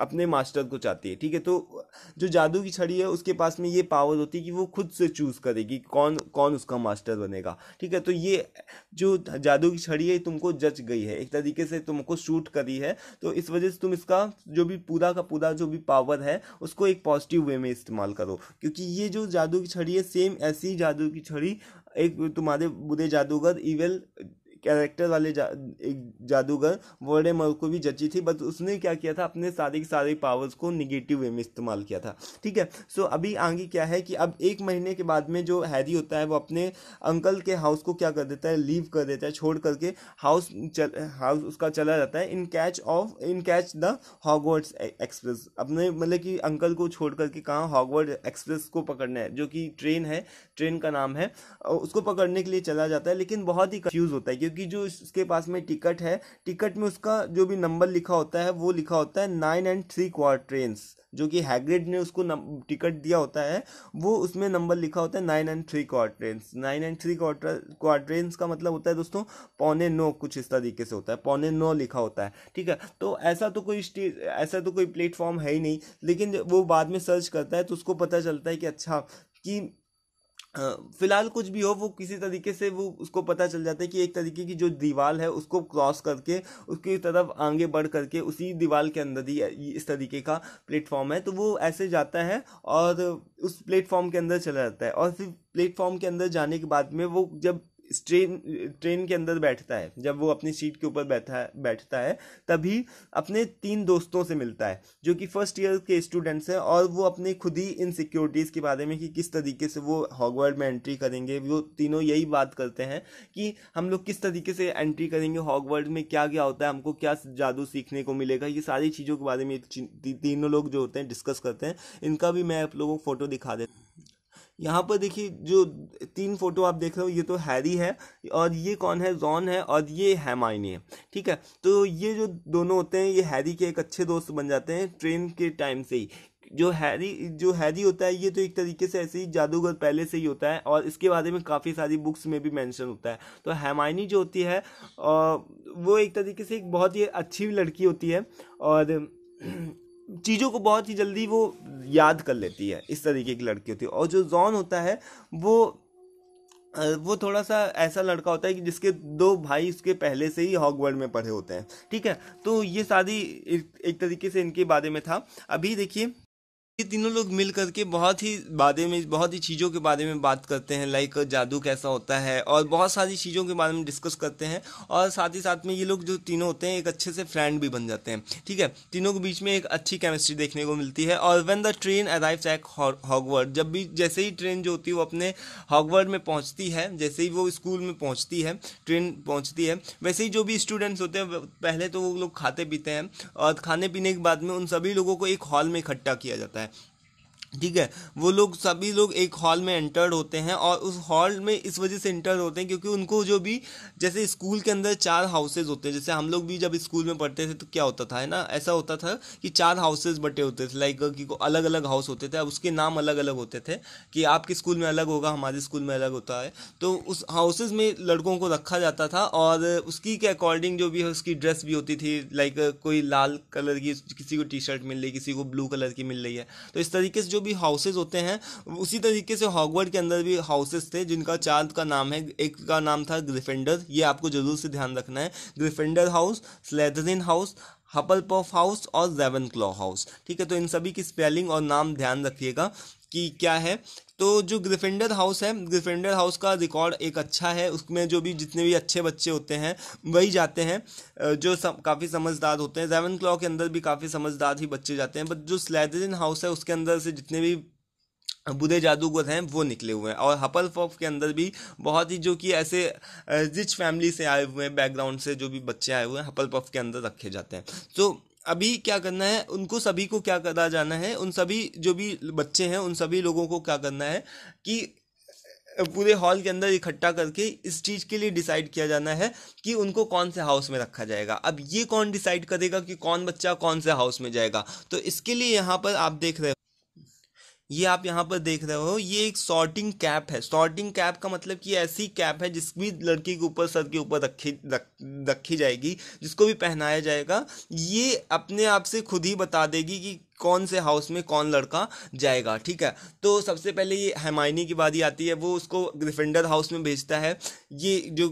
अपने मास्टर को चाहती है ठीक है तो जो जादू की छड़ी है उसके पास में ये पावर होती है कि वो खुद से चूज़ करेगी कौन कौन उसका मास्टर बनेगा ठीक है तो ये जो जादू की छड़ी है तुमको जच गई है एक तरीके से तुमको शूट करी है तो इस वजह से तुम इसका जो भी पूरा का पूरा जो भी पावर है उसको एक पॉजिटिव वे में इस्तेमाल करो क्योंकि ये जो जादू की छड़ी है सेम ऐसी जादू की छड़ी एक तुम्हारे बुरे जादूगर इवेल कैरेक्टर वाले जा, एक जादूगर वोल्डेमॉर्ट को भी जची थी बट उसने क्या किया था अपने सारे के सारे पावर्स को निगेटिव वे में इस्तेमाल किया था ठीक है सो अभी आगे क्या है कि अब एक महीने के बाद में जो हैरी होता है वो अपने अंकल के हाउस को क्या कर देता है लीव कर देता है छोड़ करके हाउस चल हाउस उसका चला जाता है in catch of in catch the Hogwarts express अपने मतलब कि अंकल को छोड़ करके कहाँ हॉगवर्ड एक्सप्रेस को पकड़ना है जो कि ट्रेन है ट्रेन का नाम है उसको पकड़ने के लिए चला जाता है लेकिन बहुत ही कंफ्यूज होता है कि क्योंकि जो इसके पास में टिकट है टिकट में उसका जो भी नंबर लिखा होता है वो लिखा होता है नाइन एंड थ्री क्वार्ट्रेंस जो कि हैग्रिड ने उसको टिकट दिया होता है वो उसमें नंबर लिखा होता है nine and three quarters nine and three quarters का मतलब होता है दोस्तों पौने नौ कुछ इस तरीके से होता है पौने नौ लिखा होता है ठीक है तो ऐसा तो कोई ऐसा तो कोई प्लेटफॉर्म है ही नहीं लेकिन वो बाद में सर्च करता है तो उसको पता चलता है कि अच्छा कि फिलहाल कुछ भी हो वो किसी तरीके से वो उसको पता चल जाता है कि एक तरीके की जो दीवार है उसको क्रॉस करके उसकी तरफ आगे बढ़ करके उसी दीवार के अंदर ही इस तरीके का प्लेटफॉर्म है तो वो ऐसे जाता है और उस प्लेटफॉर्म के अंदर चला जाता है और फिर प्लेटफॉर्म के अंदर जाने के बाद में वो जब ट्रेन ट्रेन के अंदर बैठता है जब वो अपनी सीट के ऊपर बैठा बैठता है तभी अपने तीन दोस्तों से मिलता है जो कि फर्स्ट ईयर के स्टूडेंट्स हैं और वो अपने खुद ही इन सिक्योरिटीज़ के बारे में कि किस तरीके से वो हॉगवर्ड में एंट्री करेंगे वो तीनों यही बात करते हैं कि हम लोग किस तरीके से एंट्री करेंगे हॉगवर्ड में क्या क्या होता है हमको क्या जादू सीखने को मिलेगा ये सारी चीज़ों के बारे में तीनों लोग जो होते हैं डिस्कस करते हैं इनका भी मैं आप लोगों को फ़ोटो दिखा देता यहाँ पर देखिए जो तीन फोटो आप देख रहे हो ये तो हैरी है और ये कौन है जॉन है और ये हेमाइनी है ठीक है तो ये जो दोनों होते हैं ये हैरी के एक अच्छे दोस्त बन जाते हैं ट्रेन के टाइम से ही जो हैरी जो हैरी होता है ये तो एक तरीके से ऐसे ही जादूगर पहले से ही होता है और इसके बारे में काफ़ी सारी बुक्स में भी मेंशन होता है तो हेमाइनी जो होती है वो एक तरीके से एक बहुत ही अच्छी लड़की होती है और चीज़ों को बहुत ही जल्दी वो याद कर लेती है इस तरीके की लड़की होती है और जो जॉन होता है वो वो थोड़ा सा ऐसा लड़का होता है कि जिसके दो भाई उसके पहले से ही हॉकवर्ड में पढ़े होते हैं ठीक है तो ये शादी एक तरीके से इनके बारे में था अभी देखिए ये तीनों लोग मिल करके बहुत ही बारे में बहुत ही चीज़ों के बारे में बात करते हैं लाइक जादू कैसा होता है और बहुत सारी चीज़ों के बारे में डिस्कस करते हैं और साथ ही साथ में ये लोग जो तीनों होते हैं एक अच्छे से फ्रेंड भी बन जाते हैं ठीक है तीनों के बीच में एक अच्छी केमिस्ट्री देखने को मिलती है और when the train arrives at Hogwarts जब भी जैसे ही ट्रेन जो होती है वो अपने हॉगवर्ड में पहुँचती है जैसे ही वो स्कूल में पहुँचती है ट्रेन पहुँचती है वैसे ही जो भी स्टूडेंट्स होते हैं पहले तो वो लोग खाते पीते हैं और खाने पीने के बाद में उन सभी लोगों को एक हॉल में इकट्ठा किया जाता है ठीक है वो लोग सभी लोग एक हॉल में एंटर्ड होते हैं और उस हॉल में इस वजह से इंटर होते हैं क्योंकि उनको जो भी जैसे स्कूल के अंदर चार हाउसेज होते हैं जैसे हम लोग भी जब स्कूल में पढ़ते थे तो क्या होता था है ना ऐसा होता था कि चार हाउसेज बटे होते थे लाइक कि अलग अलग हाउस होते थे अब उसके नाम अलग अलग होते थे कि आपके स्कूल में अलग होगा हमारे स्कूल में अलग होता है तो उस हाउसेज में लड़कों को रखा जाता था और उसकी के अकॉर्डिंग जो भी है उसकी ड्रेस भी होती थी लाइक कोई लाल कलर की किसी को टी शर्ट मिल रही किसी को ब्लू कलर की मिल रही है तो इस तरीके से जो भी हाउसेज होते हैं उसी तरीके से हॉगवर्ड के अंदर भी हाउसेज थे जिनका चार्ज का नाम है एक का नाम था ग्रिफेंडर ये आपको जरूर से ध्यान रखना है Gryffindor house Slytherin house Hufflepuff house और जेवन क्लॉ हाउस ठीक है तो इन सभी की स्पेलिंग और नाम ध्यान रखिएगा कि क्या है तो जो ग्रिफिंडर हाउस है ग्रिफिंडर हाउस का रिकॉर्ड एक अच्छा है उसमें जो भी जितने भी अच्छे बच्चे होते हैं वही जाते हैं जो सम, काफ़ी समझदार होते हैं सेवन क्लॉक के अंदर भी काफ़ी समझदार ही बच्चे जाते हैं बट जो स्लैदरिन हाउस है उसके अंदर से जितने भी बुरे जादूगर हैं वो निकले हुए हैं और हपल फॉफ के अंदर भी बहुत ही जो कि ऐसे रिच फैमिली से आए हुए हैं बैकग्राउंड से जो भी बच्चे आए हुए हैं हपल पफ के अंदर रखे जाते हैं तो अभी क्या करना है उनको सभी को क्या करा जाना है उन सभी जो भी बच्चे हैं उन सभी लोगों को क्या करना है कि पूरे हॉल के अंदर इकट्ठा करके इस चीज़ के लिए डिसाइड किया जाना है कि उनको कौन से हाउस में रखा जाएगा अब ये कौन डिसाइड करेगा कि कौन बच्चा कौन से हाउस में जाएगा तो इसके लिए यहाँ पर आप देख रहे हो ये आप यहाँ पर देख रहे हो ये एक शॉर्टिंग कैप है शॉर्टिंग कैप का मतलब कि ऐसी कैप है जिस भी लड़की के ऊपर सर के ऊपर रखी रख रखी जाएगी जिसको भी पहनाया जाएगा ये अपने आप से खुद ही बता देगी कि कौन से हाउस में कौन लड़का जाएगा ठीक है तो सबसे पहले ये हेमाइनी की बारी आती है वो उसको ग्रिफिंडर हाउस में भेजता है ये जो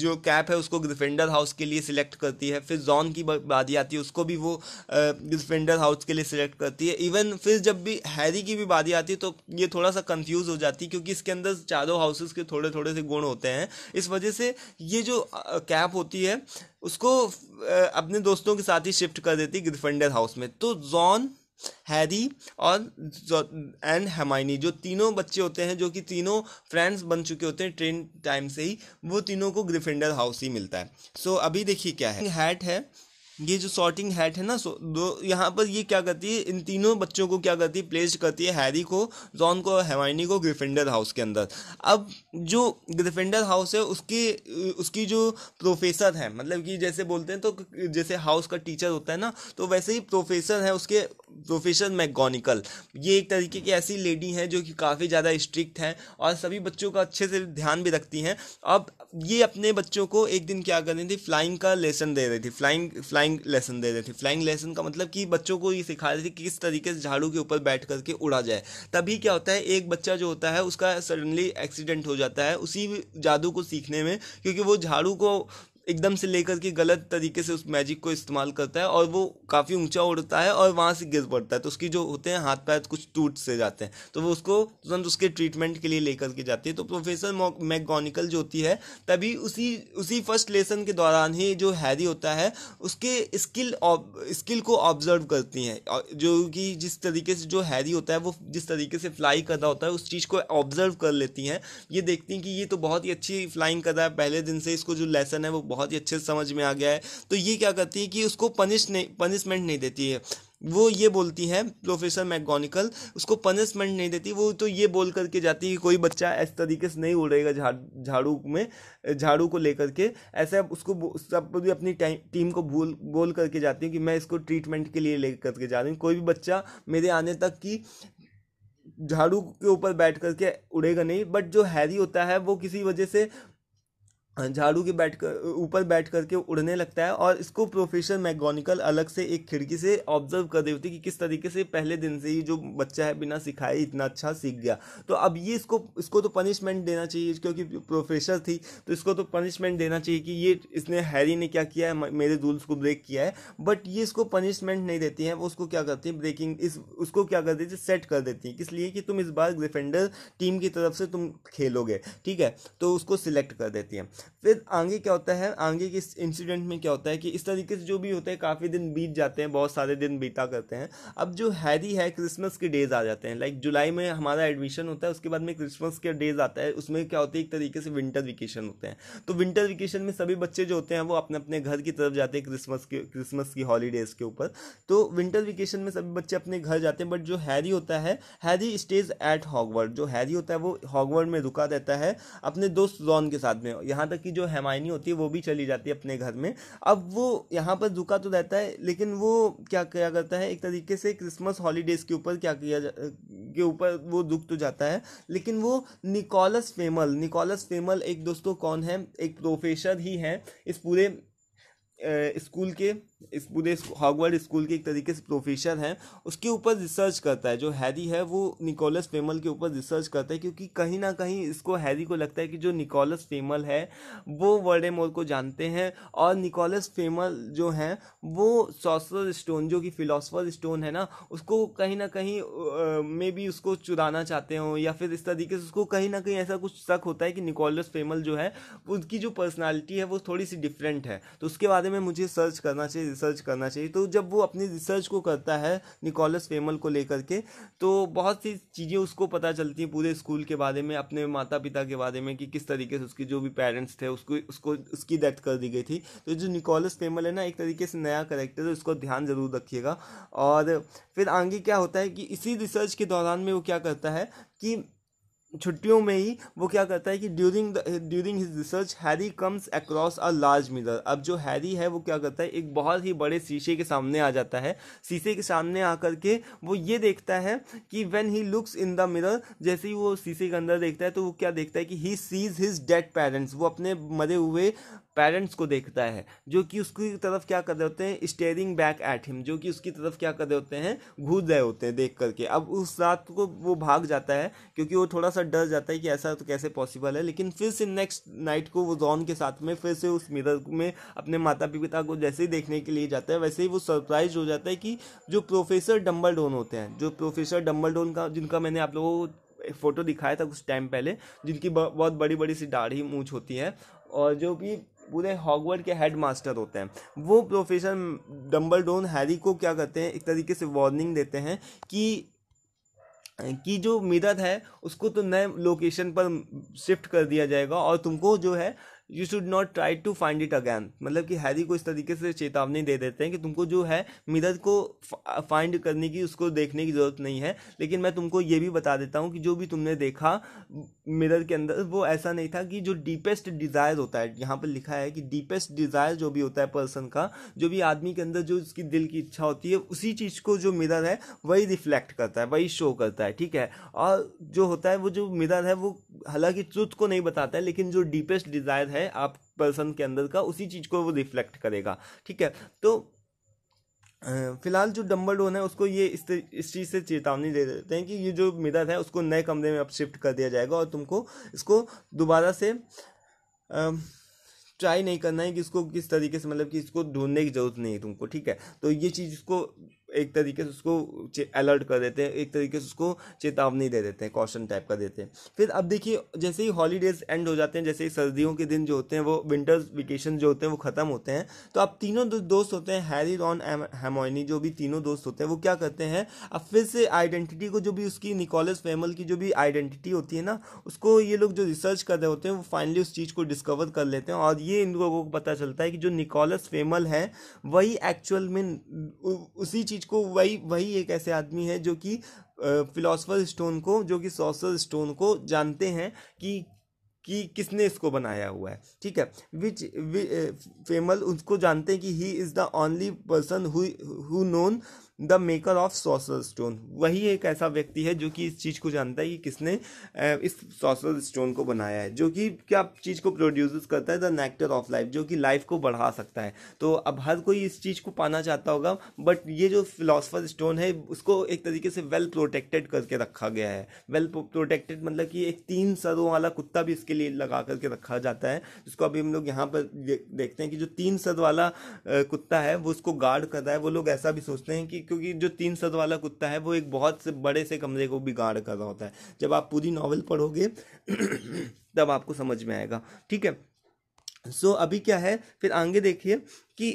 जो कैप है उसको ग्रिफेंडर हाउस के लिए सिलेक्ट करती है फिर जॉन की बारी आती है उसको भी वो ग्रिफेंडर हाउस के लिए सिलेक्ट करती है इवन फिर जब भी हैरी की भी बारी आती है तो ये थोड़ा सा कंफ्यूज हो जाती है क्योंकि इसके अंदर चारों हाउसेस के थोड़े थोड़े से गुण होते हैं इस वजह से ये जो कैप होती है उसको अपने दोस्तों के साथ ही शिफ्ट कर देती है ग्रिफेंडर हाउस में तो जॉन हैरी और एंड हेमाइनी जो तीनों बच्चे होते हैं जो कि तीनों फ्रेंड्स बन चुके होते हैं ट्रेन टाइम से ही वो तीनों को ग्रिफिंडर हाउस ही मिलता है सो so, अभी देखिए क्या है हैट है ये जो सॉर्टिंग हैट है ना सो दो यहाँ पर ये क्या करती है इन तीनों बच्चों को क्या करती है प्लेस्ड करती है हैरी को जॉन को हेमानी को ग्रिफिंडर हाउस के अंदर अब जो ग्रिफिंडर हाउस है उसकी उसकी जो प्रोफेसर है मतलब कि जैसे बोलते हैं तो जैसे हाउस का टीचर होता है ना तो वैसे ही प्रोफेसर है उसके प्रोफेसर मैगोनिकल ये एक तरीके की ऐसी लेडी हैं जो कि काफ़ी ज़्यादा स्ट्रिक्ट हैं और सभी बच्चों का अच्छे से ध्यान भी रखती हैं अब ये अपने बच्चों को एक दिन क्या कर रही थी फ्लाइंग का लेसन दे रही थी फ्लाइंग फ्लाइंग फ्लाइंग लेसन दे रहे थे फ्लाइंग लेसन का मतलब कि बच्चों को ये सिखा रहे थे कि किस तरीके से झाड़ू के ऊपर बैठ करके उड़ा जाए तभी क्या होता है एक बच्चा जो होता है उसका सडनली एक्सीडेंट हो जाता है उसी जादू को सीखने में क्योंकि वो झाड़ू को एकदम से लेकर के गलत तरीके से उस मैजिक को इस्तेमाल करता है और वो काफ़ी ऊंचा उड़ता है और वहाँ से गिर पड़ता है तो उसकी जो होते हैं हाथ पैर कुछ टूट से जाते हैं तो वो उसको तुरंत उसके ट्रीटमेंट के लिए लेकर के जाती है तो प्रोफेसर मैगोनिकल जो होती है तभी उसी उसी फर्स्ट लेसन के दौरान ही जो हैरी होता है उसके स्किल स्किल को ऑब्जर्व करती हैं जो कि जिस तरीके से जो हैरी होता है वो जिस तरीके से फ्लाई कर रहा होता है उस चीज़ को ऑब्जर्व कर लेती हैं ये देखती हैं कि ये तो बहुत ही अच्छी फ्लाइंग कर रहा है पहले दिन से इसको जो लेसन है वो बहुत ही अच्छे से समझ में आ गया है तो ये क्या करती है कि उसको पनिश नहीं पनिशमेंट नहीं देती है वो ये बोलती है प्रोफेसर मैगोनिकल उसको पनिशमेंट नहीं देती वो तो ये बोल करके जाती है कि कोई बच्चा ऐसे तरीके से नहीं उड़ेगा झाड़ झाड़ू में झाड़ू को लेकर के ऐसे उसको सब भी अपनी टीम को बोल बोल करके जाती हूँ कि मैं इसको ट्रीटमेंट के लिए ले करके जा रही हूँ कोई भी बच्चा मेरे आने तक की झाड़ू के ऊपर बैठ करके उड़ेगा नहीं बट जो हैरी होता है वो किसी वजह से झाड़ू के बैठ कर ऊपर बैठ कर के उड़ने लगता है और इसको प्रोफेसर मैगोनिकल अलग से एक खिड़की से ऑब्जर्व कर रही होती है कि किस तरीके से पहले दिन से ही जो बच्चा है बिना सिखाए इतना अच्छा सीख गया तो अब ये इसको इसको तो पनिशमेंट देना चाहिए क्योंकि प्रोफेसर थी तो इसको तो पनिशमेंट देना चाहिए कि ये इसने हैरी ने क्या किया है मेरे रूल्स को ब्रेक किया है बट ये इसको पनिशमेंट नहीं देती है वो उसको क्या करती है ब्रेकिंग इस उसको क्या कर देती है सेट कर देती है इसलिए कि तुम इस बार डिफेंडर टीम की तरफ से तुम खेलोगे ठीक है तो उसको सिलेक्ट कर देती है फिर आगे क्या होता है आगे के इस इंसिडेंट में क्या होता है कि इस तरीके से जो भी होता है काफ़ी दिन बीत जाते हैं बहुत सारे दिन बीता करते हैं अब जो हैरी है क्रिसमस के डेज़ आ जाते हैं लाइक जुलाई में हमारा एडमिशन होता है उसके बाद में क्रिसमस के डेज़ आता है उसमें क्या होता है एक तरीके से विंटर वेकेशन होते हैं तो विंटर वेकेशन में सभी बच्चे जो होते हैं वो अपने अपने घर की तरफ जाते हैं क्रिसमस के क्रिसमस की हॉलीडेज़ के ऊपर तो विंटर वेकेशन में सभी बच्चे अपने घर जाते हैं बट जो हैरी होता है हैरी स्टेज एट हॉगवर्ड जो हैरी होता है वो हॉगवर्ड में रुका रहता है अपने दोस्त जॉन के साथ में यहाँ था कि जो हेमाइनी होती है वो भी चली जाती है अपने घर में अब वो यहाँ पर रुका तो रहता है लेकिन वो क्या क्या करता है एक तरीके से क्रिसमस हॉलीडेज़ के ऊपर क्या किया के ऊपर वो रुक तो जाता है लेकिन वो निकोलस फेमल निकोलस फेमल एक दोस्तों कौन है एक प्रोफेसर ही है इस पूरे स्कूल के इस पूरे हॉगवर्ड स्कूल के एक तरीके से प्रोफेसर हैं उसके ऊपर रिसर्च करता है जो हैरी है वो निकोलस फेमल के ऊपर रिसर्च करता है क्योंकि कहीं ना कहीं इसको हैरी को लगता है कि जो निकोलस फेमल है वो वर्डेमोर को जानते हैं और निकोलस फेमल जो हैं वो सॉसर स्टोन जो कि फिलोसफर स्टोन है ना उसको कहीं ना कहीं मे भी उसको चुराना चाहते हों या फिर इस तरीके से उसको कहीं ना कहीं ऐसा कुछ शक होता है कि निकोलस फेमल जो है उनकी जो पर्सनैलिटी है वो थोड़ी सी डिफरेंट है तो उसके बारे में मुझे सर्च करना चाहिए रिसर्च करना चाहिए तो जब वो अपनी रिसर्च को करता है निकोलस फेमल को लेकर के तो बहुत सी चीज़ें उसको पता चलती हैं पूरे स्कूल के बारे में अपने माता पिता के बारे में कि किस तरीके से उसके जो भी पेरेंट्स थे उसको उसको उसकी डेथ कर दी गई थी तो जो निकोलस फेमल है ना एक तरीके से नया करेक्टर है उसको तो ध्यान ज़रूर रखिएगा और फिर आगे क्या होता है कि इसी रिसर्च के दौरान में वो क्या करता है कि छुट्टियों में ही वो क्या करता है कि during during his research Harry comes across a large mirror अब जो हैरी है वो क्या करता है एक बहुत ही बड़े शीशे के सामने आ जाता है शीशे के सामने आकर के वो ये देखता है कि when he looks in the mirror जैसे ही वो शीशे के अंदर देखता है तो वो क्या देखता है कि he sees his dead parents वो अपने मरे हुए पेरेंट्स को देखता है जो कि उसकी तरफ क्या कर रहे होते हैं स्टेयरिंग बैक एट हिम जो कि उसकी तरफ क्या कर रहे होते हैं घूर रहे होते हैं देख करके अब उस रात को वो भाग जाता है क्योंकि वो थोड़ा सा डर जाता है कि ऐसा तो कैसे पॉसिबल है लेकिन फिर से नेक्स्ट नाइट को वो जॉन के साथ में फिर से उस मिरर में अपने माता पिता को जैसे ही देखने के लिए जाता है वैसे ही वो सरप्राइज हो जाता है कि जो प्रोफेसर डम्बल होते हैं जो प्रोफेसर डम्बल का जिनका मैंने आप लोगों को फ़ोटो दिखाया था कुछ टाइम पहले जिनकी बहुत बड़ी बड़ी सी दाढ़ी मूछ होती है और जो कि पूरे हॉगवर्ड के हेड मास्टर होते हैं वो प्रोफेसर डम्बल डोन हैरी को क्या करते हैं एक तरीके से वार्निंग देते हैं कि कि जो मिरर है उसको तो नए लोकेशन पर शिफ्ट कर दिया जाएगा और तुमको जो है you should not try to find it again मतलब कि हैरी को इस तरीके से चेतावनी दे देते हैं कि तुमको जो है मिरर को फाइंड करने की उसको देखने की ज़रूरत नहीं है लेकिन मैं तुमको ये भी बता देता हूँ कि जो भी तुमने देखा मिरर के अंदर वो ऐसा नहीं था कि जो डीपेस्ट डिज़ायर होता है यहाँ पर लिखा है कि डीपेस्ट डिज़ायर जो भी होता है पर्सन का जो भी आदमी के अंदर जो उसकी दिल की इच्छा होती है उसी चीज़ को जो मिरर है वही रिफ्लेक्ट करता है वही शो करता है ठीक है और जो होता है वो जो मिरर है वो हालांकि ट्रुथ को नहीं बताता है लेकिन जो डीपेस्ट डिज़ायर है है आप पर्सन के अंदर का उसी चीज़ को वो रिफ्लेक्ट करेगा ठीक है तो फिलहाल जो डम्बल डोन है उसको ये इस इस चीज़ से चेतावनी दे देते हैं कि ये जो मिरर है उसको नए कमरे में अब शिफ्ट कर दिया जाएगा और तुमको इसको दोबारा से ट्राई नहीं करना है कि इसको किस तरीके से मतलब कि इसको ढूंढने की ज़रूरत नहीं है तुमको ठीक है तो ये चीज़ इसको एक तरीके से उसको अलर्ट कर देते हैं एक तरीके से उसको चेतावनी दे देते हैं कॉशन टाइप का देते हैं फिर अब देखिए जैसे ही हॉलीडेज एंड हो जाते हैं जैसे ही सर्दियों के दिन जो होते हैं वो विंटर्स वेकेशन जो होते हैं वो ख़त्म होते हैं तो अब तीनों दोस्त होते हैं हैरी रॉन हेमोइनी जो भी तीनों दोस्त होते हैं वो क्या करते हैं अब फिर से आइडेंटिटी को जो भी उसकी निकोलस फेमल की जो भी आइडेंटिटी होती है ना उसको ये लोग जो रिसर्च कर रहे होते हैं वो फाइनली उस चीज़ को डिस्कवर कर लेते हैं और ये इन लोगों को पता चलता है कि जो निकोलस फेमल है वही एक्चुअल में उसी चीज़ चीज़ को वही वही एक ऐसे आदमी है जो कि फिलोसफर स्टोन को जो कि सॉसर स्टोन को जानते हैं कि कि किसने इसको बनाया हुआ है ठीक है विच फेमल उसको जानते हैं कि he is the only person who known the maker of सोसल स्टोन वही एक ऐसा व्यक्ति है जो कि इस चीज़ को जानता है कि किसने इस सोसल स्टोन को बनाया है जो कि क्या चीज़ को प्रोड्यूस करता है द नेक्टर ऑफ लाइफ जो कि लाइफ को बढ़ा सकता है तो अब हर कोई इस चीज़ को पाना चाहता होगा बट ये जो फिलोसफर स्टोन है उसको एक तरीके से वेल प्रोटेक्टेड करके रखा गया है वेल प्रोटेक्टेड मतलब कि एक तीन सरों वाला कुत्ता भी इसके लिए लगा करके रखा जाता है जिसको अभी हम लोग यहाँ पर देखते हैं कि जो तीन सर वाला कुत्ता है वो उसको गार्ड कर रहा है वो लोग ऐसा भी सोचते हैं कि क्योंकि जो तीन सद वाला कुत्ता है वो एक बहुत से बड़े से कमरे को बिगाड़ कर रहा होता है जब आप पूरी नॉवल पढ़ोगे *clears throat* तब आपको समझ में आएगा ठीक है सो so, अभी क्या है फिर आगे देखिए कि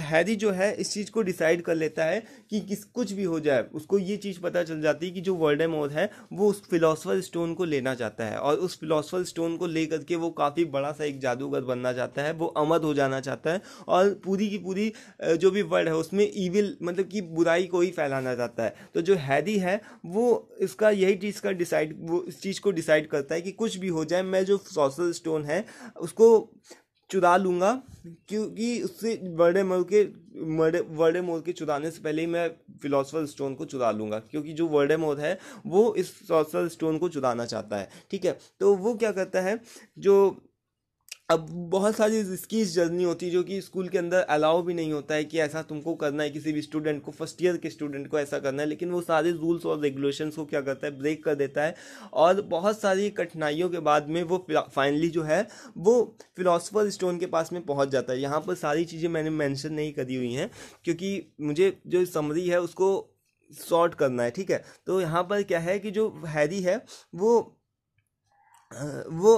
हैरी जो है इस चीज़ को डिसाइड कर लेता है कि किस कुछ भी हो जाए उसको ये चीज़ पता चल जाती है कि जो वर्ल्डेमोर है वो उस फिलोसफर स्टोन को लेना चाहता है और उस फिलोसफर स्टोन को ले करके वो काफ़ी बड़ा सा एक जादूगर बनना चाहता है वो अमर हो जाना चाहता है और पूरी की पूरी जो भी वर्ल्ड है उसमें ईविल मतलब कि बुराई को ही फैलाना चाहता है तो जो हैरी है वो इसका यही चीज़ का डिसाइड वो इस चीज़ को डिसाइड करता है कि कुछ भी हो जाए मैं जो सोशल स्टोन है उसको चुरा लूँगा क्योंकि उससे बड़े मोल के बड़े वर्डे मोर के चुराने से पहले ही मैं फिलोसफर स्टोन को चुरा लूँगा क्योंकि जो वर्डे मोर है वो इस फिलोसफर स्टोन को चुराना चाहता है ठीक है तो वो क्या करता है जो अब बहुत सारी रिस्कीज जर्नी होती है जो कि स्कूल के अंदर अलाउ भी नहीं होता है कि ऐसा तुमको करना है किसी भी स्टूडेंट को फर्स्ट ईयर के स्टूडेंट को ऐसा करना है लेकिन वो सारे रूल्स और रेगुलेशंस को क्या करता है ब्रेक कर देता है और बहुत सारी कठिनाइयों के बाद में वो फाइनली जो है वो फिलासफ़र स्टोन के पास में पहुँच जाता है यहाँ पर सारी चीज़ें मैंने मैंशन नहीं करी हुई हैं क्योंकि मुझे जो समरी है उसको सॉर्ट करना है ठीक है तो यहाँ पर क्या है कि जो हैरी है वो वो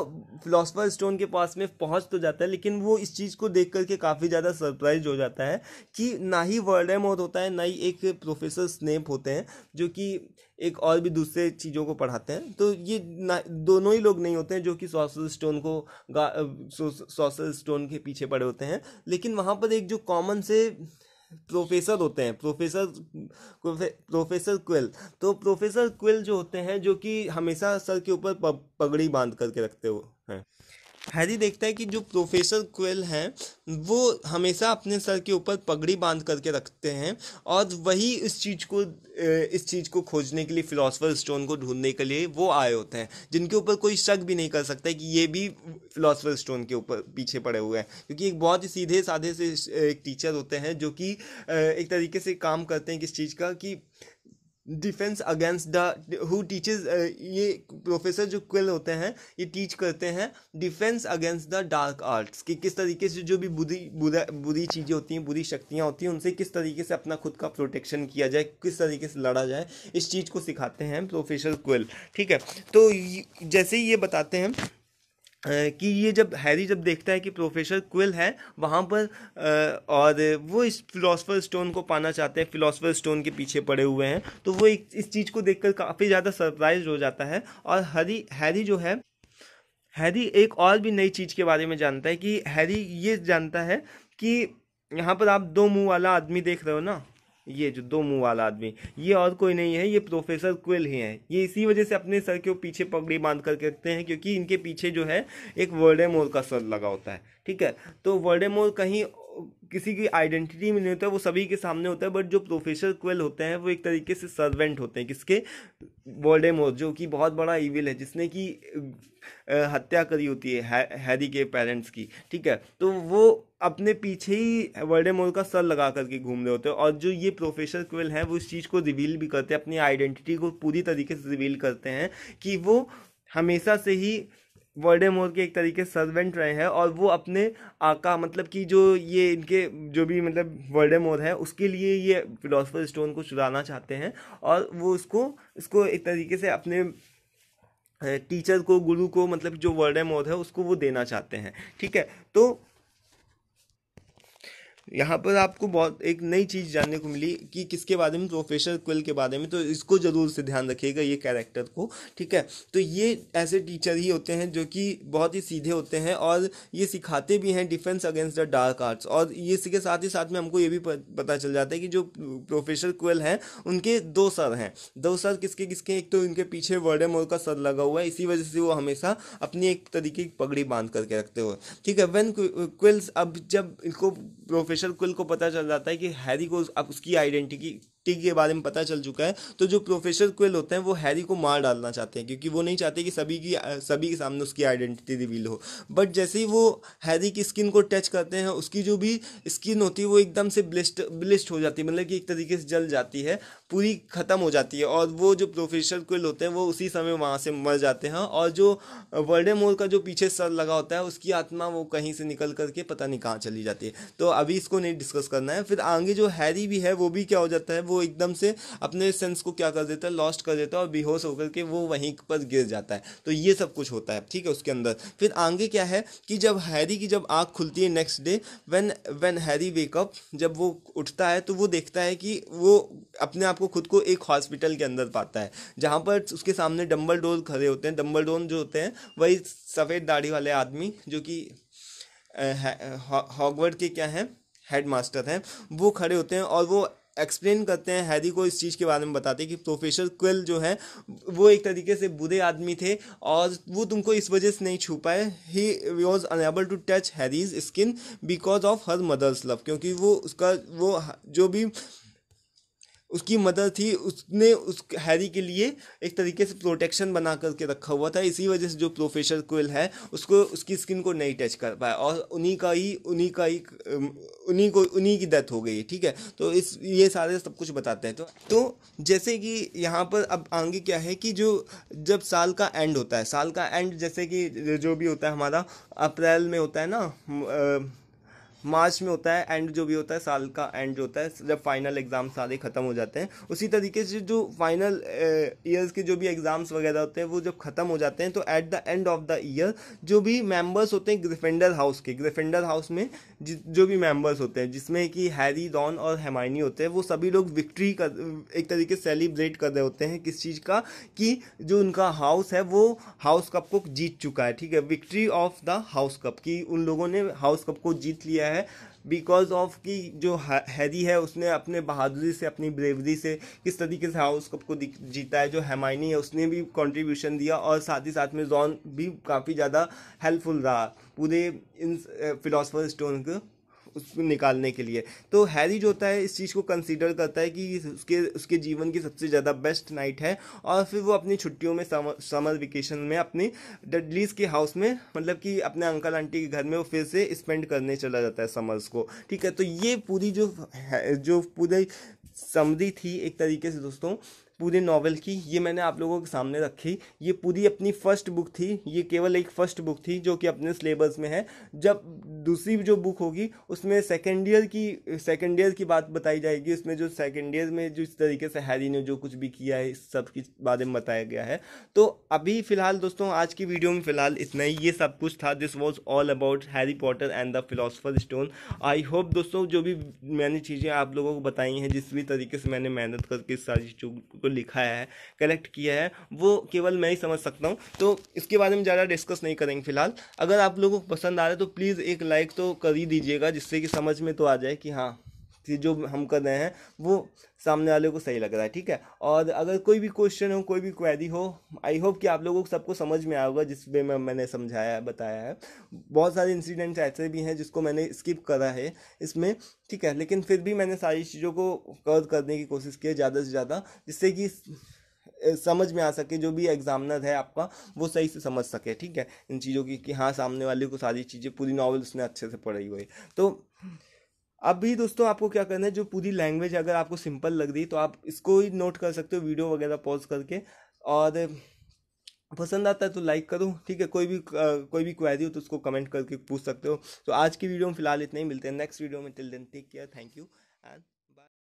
फिलोसफर स्टोन के पास में पहुंच तो जाता है लेकिन वो इस चीज़ को देख करके काफ़ी ज़्यादा सरप्राइज हो जाता है कि ना ही वर्डेमोथ होता है ना ही एक प्रोफेसर स्नेप होते हैं जो कि एक और भी दूसरे चीज़ों को पढ़ाते हैं तो ये ना दोनों ही लोग नहीं होते हैं जो कि सॉसल स्टोन को सॉसल स्टोन के पीछे पड़े होते हैं लेकिन वहाँ पर एक जो कॉमन से प्रोफेसर होते हैं प्रोफेसर प्रोफेसर क्विल तो प्रोफेसर क्विल जो होते हैं जो कि हमेशा सर के ऊपर पगड़ी बांध करके रखते हैं हैरी देखता है कि जो प्रोफेसर क्वेल हैं वो हमेशा अपने सर के ऊपर पगड़ी बांध करके रखते हैं और वही इस चीज़ को इस चीज़ को खोजने के लिए फ़िलासफ़र स्टोन को ढूंढने के लिए वो आए होते हैं जिनके ऊपर कोई शक भी नहीं कर सकता है कि ये भी फ़िलासफ़र स्टोन के ऊपर पीछे पड़े हुए हैं क्योंकि एक बहुत ही सीधे साधे से एक टीचर होते हैं जो कि एक तरीके से काम करते हैं किस चीज़ का कि defence against the who teaches ये प्रोफेसर जो क्विल होते हैं ये टीच करते हैं defence against the dark arts कि किस तरीके से जो भी बुरी बुरा बुरी चीज़ें होती हैं बुरी शक्तियाँ होती हैं उनसे किस तरीके से अपना खुद का प्रोटेक्शन किया जाए किस तरीके से लड़ा जाए इस चीज़ को सिखाते हैं प्रोफेसर क्विल ठीक है तो जैसे ही ये बताते हैं कि ये जब हैरी जब देखता है कि प्रोफेसर क्विल है वहाँ पर और वो इस फिलोसफर स्टोन को पाना चाहते हैं फिलोसफर स्टोन के पीछे पड़े हुए हैं तो वो एक इस चीज़ को देखकर काफ़ी ज़्यादा सरप्राइज हो जाता है और हरी हैरी जो है हैरी एक और भी नई चीज़ के बारे में जानता है कि हैरी ये जानता है कि यहाँ पर आप दो मुंह वाला आदमी देख रहे हो ना ये जो दो मुंह वाला आदमी ये और कोई नहीं है ये प्रोफेसर क्विल ही हैं ये इसी वजह से अपने सर के पीछे पगड़ी बांध करके रखते हैं क्योंकि इनके पीछे जो है एक वर्डेमोर का सर लगा होता है ठीक है तो वर्डेमोर कहीं किसी की आइडेंटिटी में नहीं होता है वो सभी के सामने होता है बट जो प्रोफेसर क्वेल होते हैं वो एक तरीके से सर्वेंट होते हैं किसके मोर जो कि बहुत बड़ा इविल है जिसने कि हत्या करी होती है हैरी के पेरेंट्स की ठीक है तो वो अपने पीछे ही वर्डेमोर का सर लगा करके घूम रहे होते हैं और जो ये प्रोफेसर क्विल हैं वो इस चीज़ को रिवील भी करते हैं अपनी आइडेंटिटी को पूरी तरीके से रिवील करते हैं कि वो हमेशा से ही मोर के एक तरीके सर्वेंट रहे हैं और वो अपने आका मतलब कि जो ये इनके जो भी मतलब वर्डेमोर है उसके लिए ये फिलोसफर स्टोन को चुराना चाहते हैं और वो उसको इसको एक तरीके से अपने टीचर को गुरु को मतलब जो वर्डेमोर है उसको वो देना चाहते हैं ठीक है तो यहाँ पर आपको बहुत एक नई चीज़ जानने को मिली कि किसके बारे में प्रोफेसर क्विल के बारे में तो इसको ज़रूर से ध्यान रखिएगा ये कैरेक्टर को ठीक है तो ये ऐसे टीचर ही होते हैं जो कि बहुत ही सीधे होते हैं और ये सिखाते भी हैं defence against the dark arts और ये इसके साथ ही साथ में हमको ये भी पता चल जाता है कि जो प्रोफेसर क्वेल हैं उनके दो सर हैं दो सर किसके किसके एक तो इनके पीछे वर्डेमोर का सर लगा हुआ है इसी वजह से वो हमेशा अपनी एक तरीके की पगड़ी बांध करके रखते हुए ठीक है वेन क्विल्स अब जब इनको प्रोफेसर प्रोफेसर कुल को पता चल जाता है कि हैरी को अब उसकी आइडेंटिटी के बारे में पता चल चुका है तो जो प्रोफेसर क्विल होते हैं वो हैरी को मार डालना चाहते हैं क्योंकि वो नहीं चाहते कि सभी की सभी के सामने उसकी आइडेंटिटी रिवील हो बट जैसे ही वो हैरी की स्किन को टच करते हैं उसकी जो भी स्किन होती है वो एकदम से ब्लिस्ट ब्लिस्ट हो जाती है मतलब कि एक तरीके से जल जाती है पूरी ख़त्म हो जाती है और वो जो प्रोफेसर क्विल होते हैं वो उसी समय वहाँ से मर जाते हैं और जो वर्डे मोर का जो पीछे सर लगा होता है उसकी आत्मा वो कहीं से निकल करके पता नहीं कहाँ चली जाती है तो अभी इसको नहीं डिस्कस करना है फिर आगे जो हैरी भी है वो भी क्या हो जाता है वो एकदम से अपने सेंस को क्या कर देता है लॉस्ट कर देता है और बेहोश होकर के वो वहीं पर गिर जाता है तो ये सब कुछ होता है ठीक है उसके अंदर फिर आगे क्या है कि जब हैरी की जब आँख खुलती है next day when when Harry wake up जब वो उठता है तो वो देखता है कि वो अपने आप को वो खुद को एक हॉस्पिटल के अंदर पाता है जहाँ पर उसके सामने डम्बल डोल खड़े होते हैं डम्बल डोल जो होते हैं वही सफ़ेद दाढ़ी वाले आदमी जो कि हॉगवर्ड के क्या हैं हेड मास्टर हैं वो खड़े होते हैं और वो एक्सप्लेन करते हैं हैरी को इस चीज़ के बारे में बताते हैं कि प्रोफेसर क्वेल जो है वो एक तरीके से बुरे आदमी थे और वो तुमको इस वजह से नहीं छू पाए he was unable to touch Harry's skin because of her mother's love क्योंकि वो उसका वो जो भी उसकी मदद थी उसने उस हैरी के लिए एक तरीके से प्रोटेक्शन बना करके रखा हुआ था इसी वजह से जो प्रोफेसर कोयल है उसको उसकी स्किन को नहीं टच कर पाया और उन्हीं का ही उन्हीं का ही उन्हीं को उन्हीं की डेथ हो गई ठीक है तो इस ये सारे सब कुछ बताते हैं तो तो जैसे कि यहाँ पर अब आगे क्या है कि जो जब साल का एंड होता है साल का एंड जैसे कि जो भी होता है हमारा अप्रैल में होता है ना आ, मार्च में होता है एंड जो भी होता है साल का एंड जो होता है जब फाइनल एग्ज़ाम सारे ख़त्म हो जाते हैं उसी तरीके से जो फाइनल ईयर्स के जो भी एग्ज़ाम्स वगैरह होते हैं वो जब ख़त्म हो जाते हैं तो at the end of the year जो भी मेम्बर्स होते हैं ग्रिफेंडर हाउस के ग्रिफेंडर हाउस में जो भी मेम्बर्स होते हैं जिसमें कि हैरी डॉन और हेमाइनी होते हैं वो सभी लोग विक्ट्री कर एक तरीके से सेलिब्रेट कर रहे होते हैं किस चीज़ का कि जो उनका हाउस है वो हाउस कप को जीत चुका है ठीक है victory of the house cup कि उन लोगों ने हाउस कप को जीत लिया है है बिकॉज ऑफ कि जो हैरी है उसने अपने बहादुरी से अपनी ब्रेवरी से किस तरीके से हाउस कप को जीता है जो हेमाइनी है उसने भी कंट्रीब्यूशन दिया और साथ ही साथ में जॉन भी काफ़ी ज़्यादा हेल्पफुल रहा पूरे इन फिलोसफर स्टोन को उसको निकालने के लिए तो हैरी जो होता है इस चीज़ को कंसिडर करता है कि उसके उसके जीवन की सबसे ज़्यादा बेस्ट नाइट है और फिर वो अपनी छुट्टियों में समर वेकेशन में अपनी डडलीज के हाउस में मतलब कि अपने अंकल आंटी के घर में वो फिर से स्पेंड करने चला जाता है समर्स को ठीक है तो ये पूरी जो जो पूरी समरी थी एक तरीके से दोस्तों पूरे नावल की ये मैंने आप लोगों के सामने रखी ये पूरी अपनी फर्स्ट बुक थी ये केवल एक फ़र्स्ट बुक थी जो कि अपने सिलेबस में है जब दूसरी जो बुक होगी उसमें सेकेंड ईयर की सेकेंड ईयर की बात बताई जाएगी उसमें जो सेकेंड ईयर में जो इस तरीके से हैरी ने जो कुछ भी किया है इस सब की बारे में बताया गया है तो अभी फ़िलहाल दोस्तों आज की वीडियो में फ़िलहाल इतना ही ये सब कुछ था this was all about Harry Potter and the philosopher stone I hope दोस्तों जो भी मैंने चीज़ें आप लोगों को बताई हैं जिस भी तरीके से मैंने मेहनत करके इस सारी को लिखा है कलेक्ट किया है वो केवल मैं ही समझ सकता हूँ तो इसके बारे में ज़्यादा डिस्कस नहीं करेंगे फिलहाल अगर आप लोगों को पसंद आ रहा है तो प्लीज़ एक लाइक तो कर ही दीजिएगा जिससे कि समझ में तो आ जाए कि हाँ जो हम कर रहे हैं वो सामने वाले को सही लग रहा है ठीक है और अगर कोई भी क्वेश्चन हो कोई भी क्वेरी हो आई होप कि आप लोगों को सबको समझ में आएगा जिस वे में मैंने समझाया बताया है बहुत सारे इंसिडेंट्स ऐसे भी हैं जिसको मैंने स्किप करा है इसमें ठीक है लेकिन फिर भी मैंने सारी चीज़ों को कवर करने की कोशिश की है ज़्यादा से ज़्यादा जिससे कि समझ में आ सके जो भी एग्जामिनर है आपका वो सही से समझ सके ठीक है इन चीज़ों की कि हाँ सामने वाले को सारी चीज़ें पूरी नॉवल उसने अच्छे से पढ़ी हुई तो अब भी दोस्तों आपको क्या करना है जो पूरी लैंग्वेज अगर आपको सिंपल लग रही तो आप इसको ही नोट कर सकते हो वीडियो वगैरह पॉज करके और पसंद आता है तो लाइक करो ठीक है कोई भी कोई भी क्वेरी हो तो उसको कमेंट करके पूछ सकते हो तो आज की वीडियो में फिलहाल इतना ही मिलते हैं नेक्स्ट वीडियो में till then take care thank you and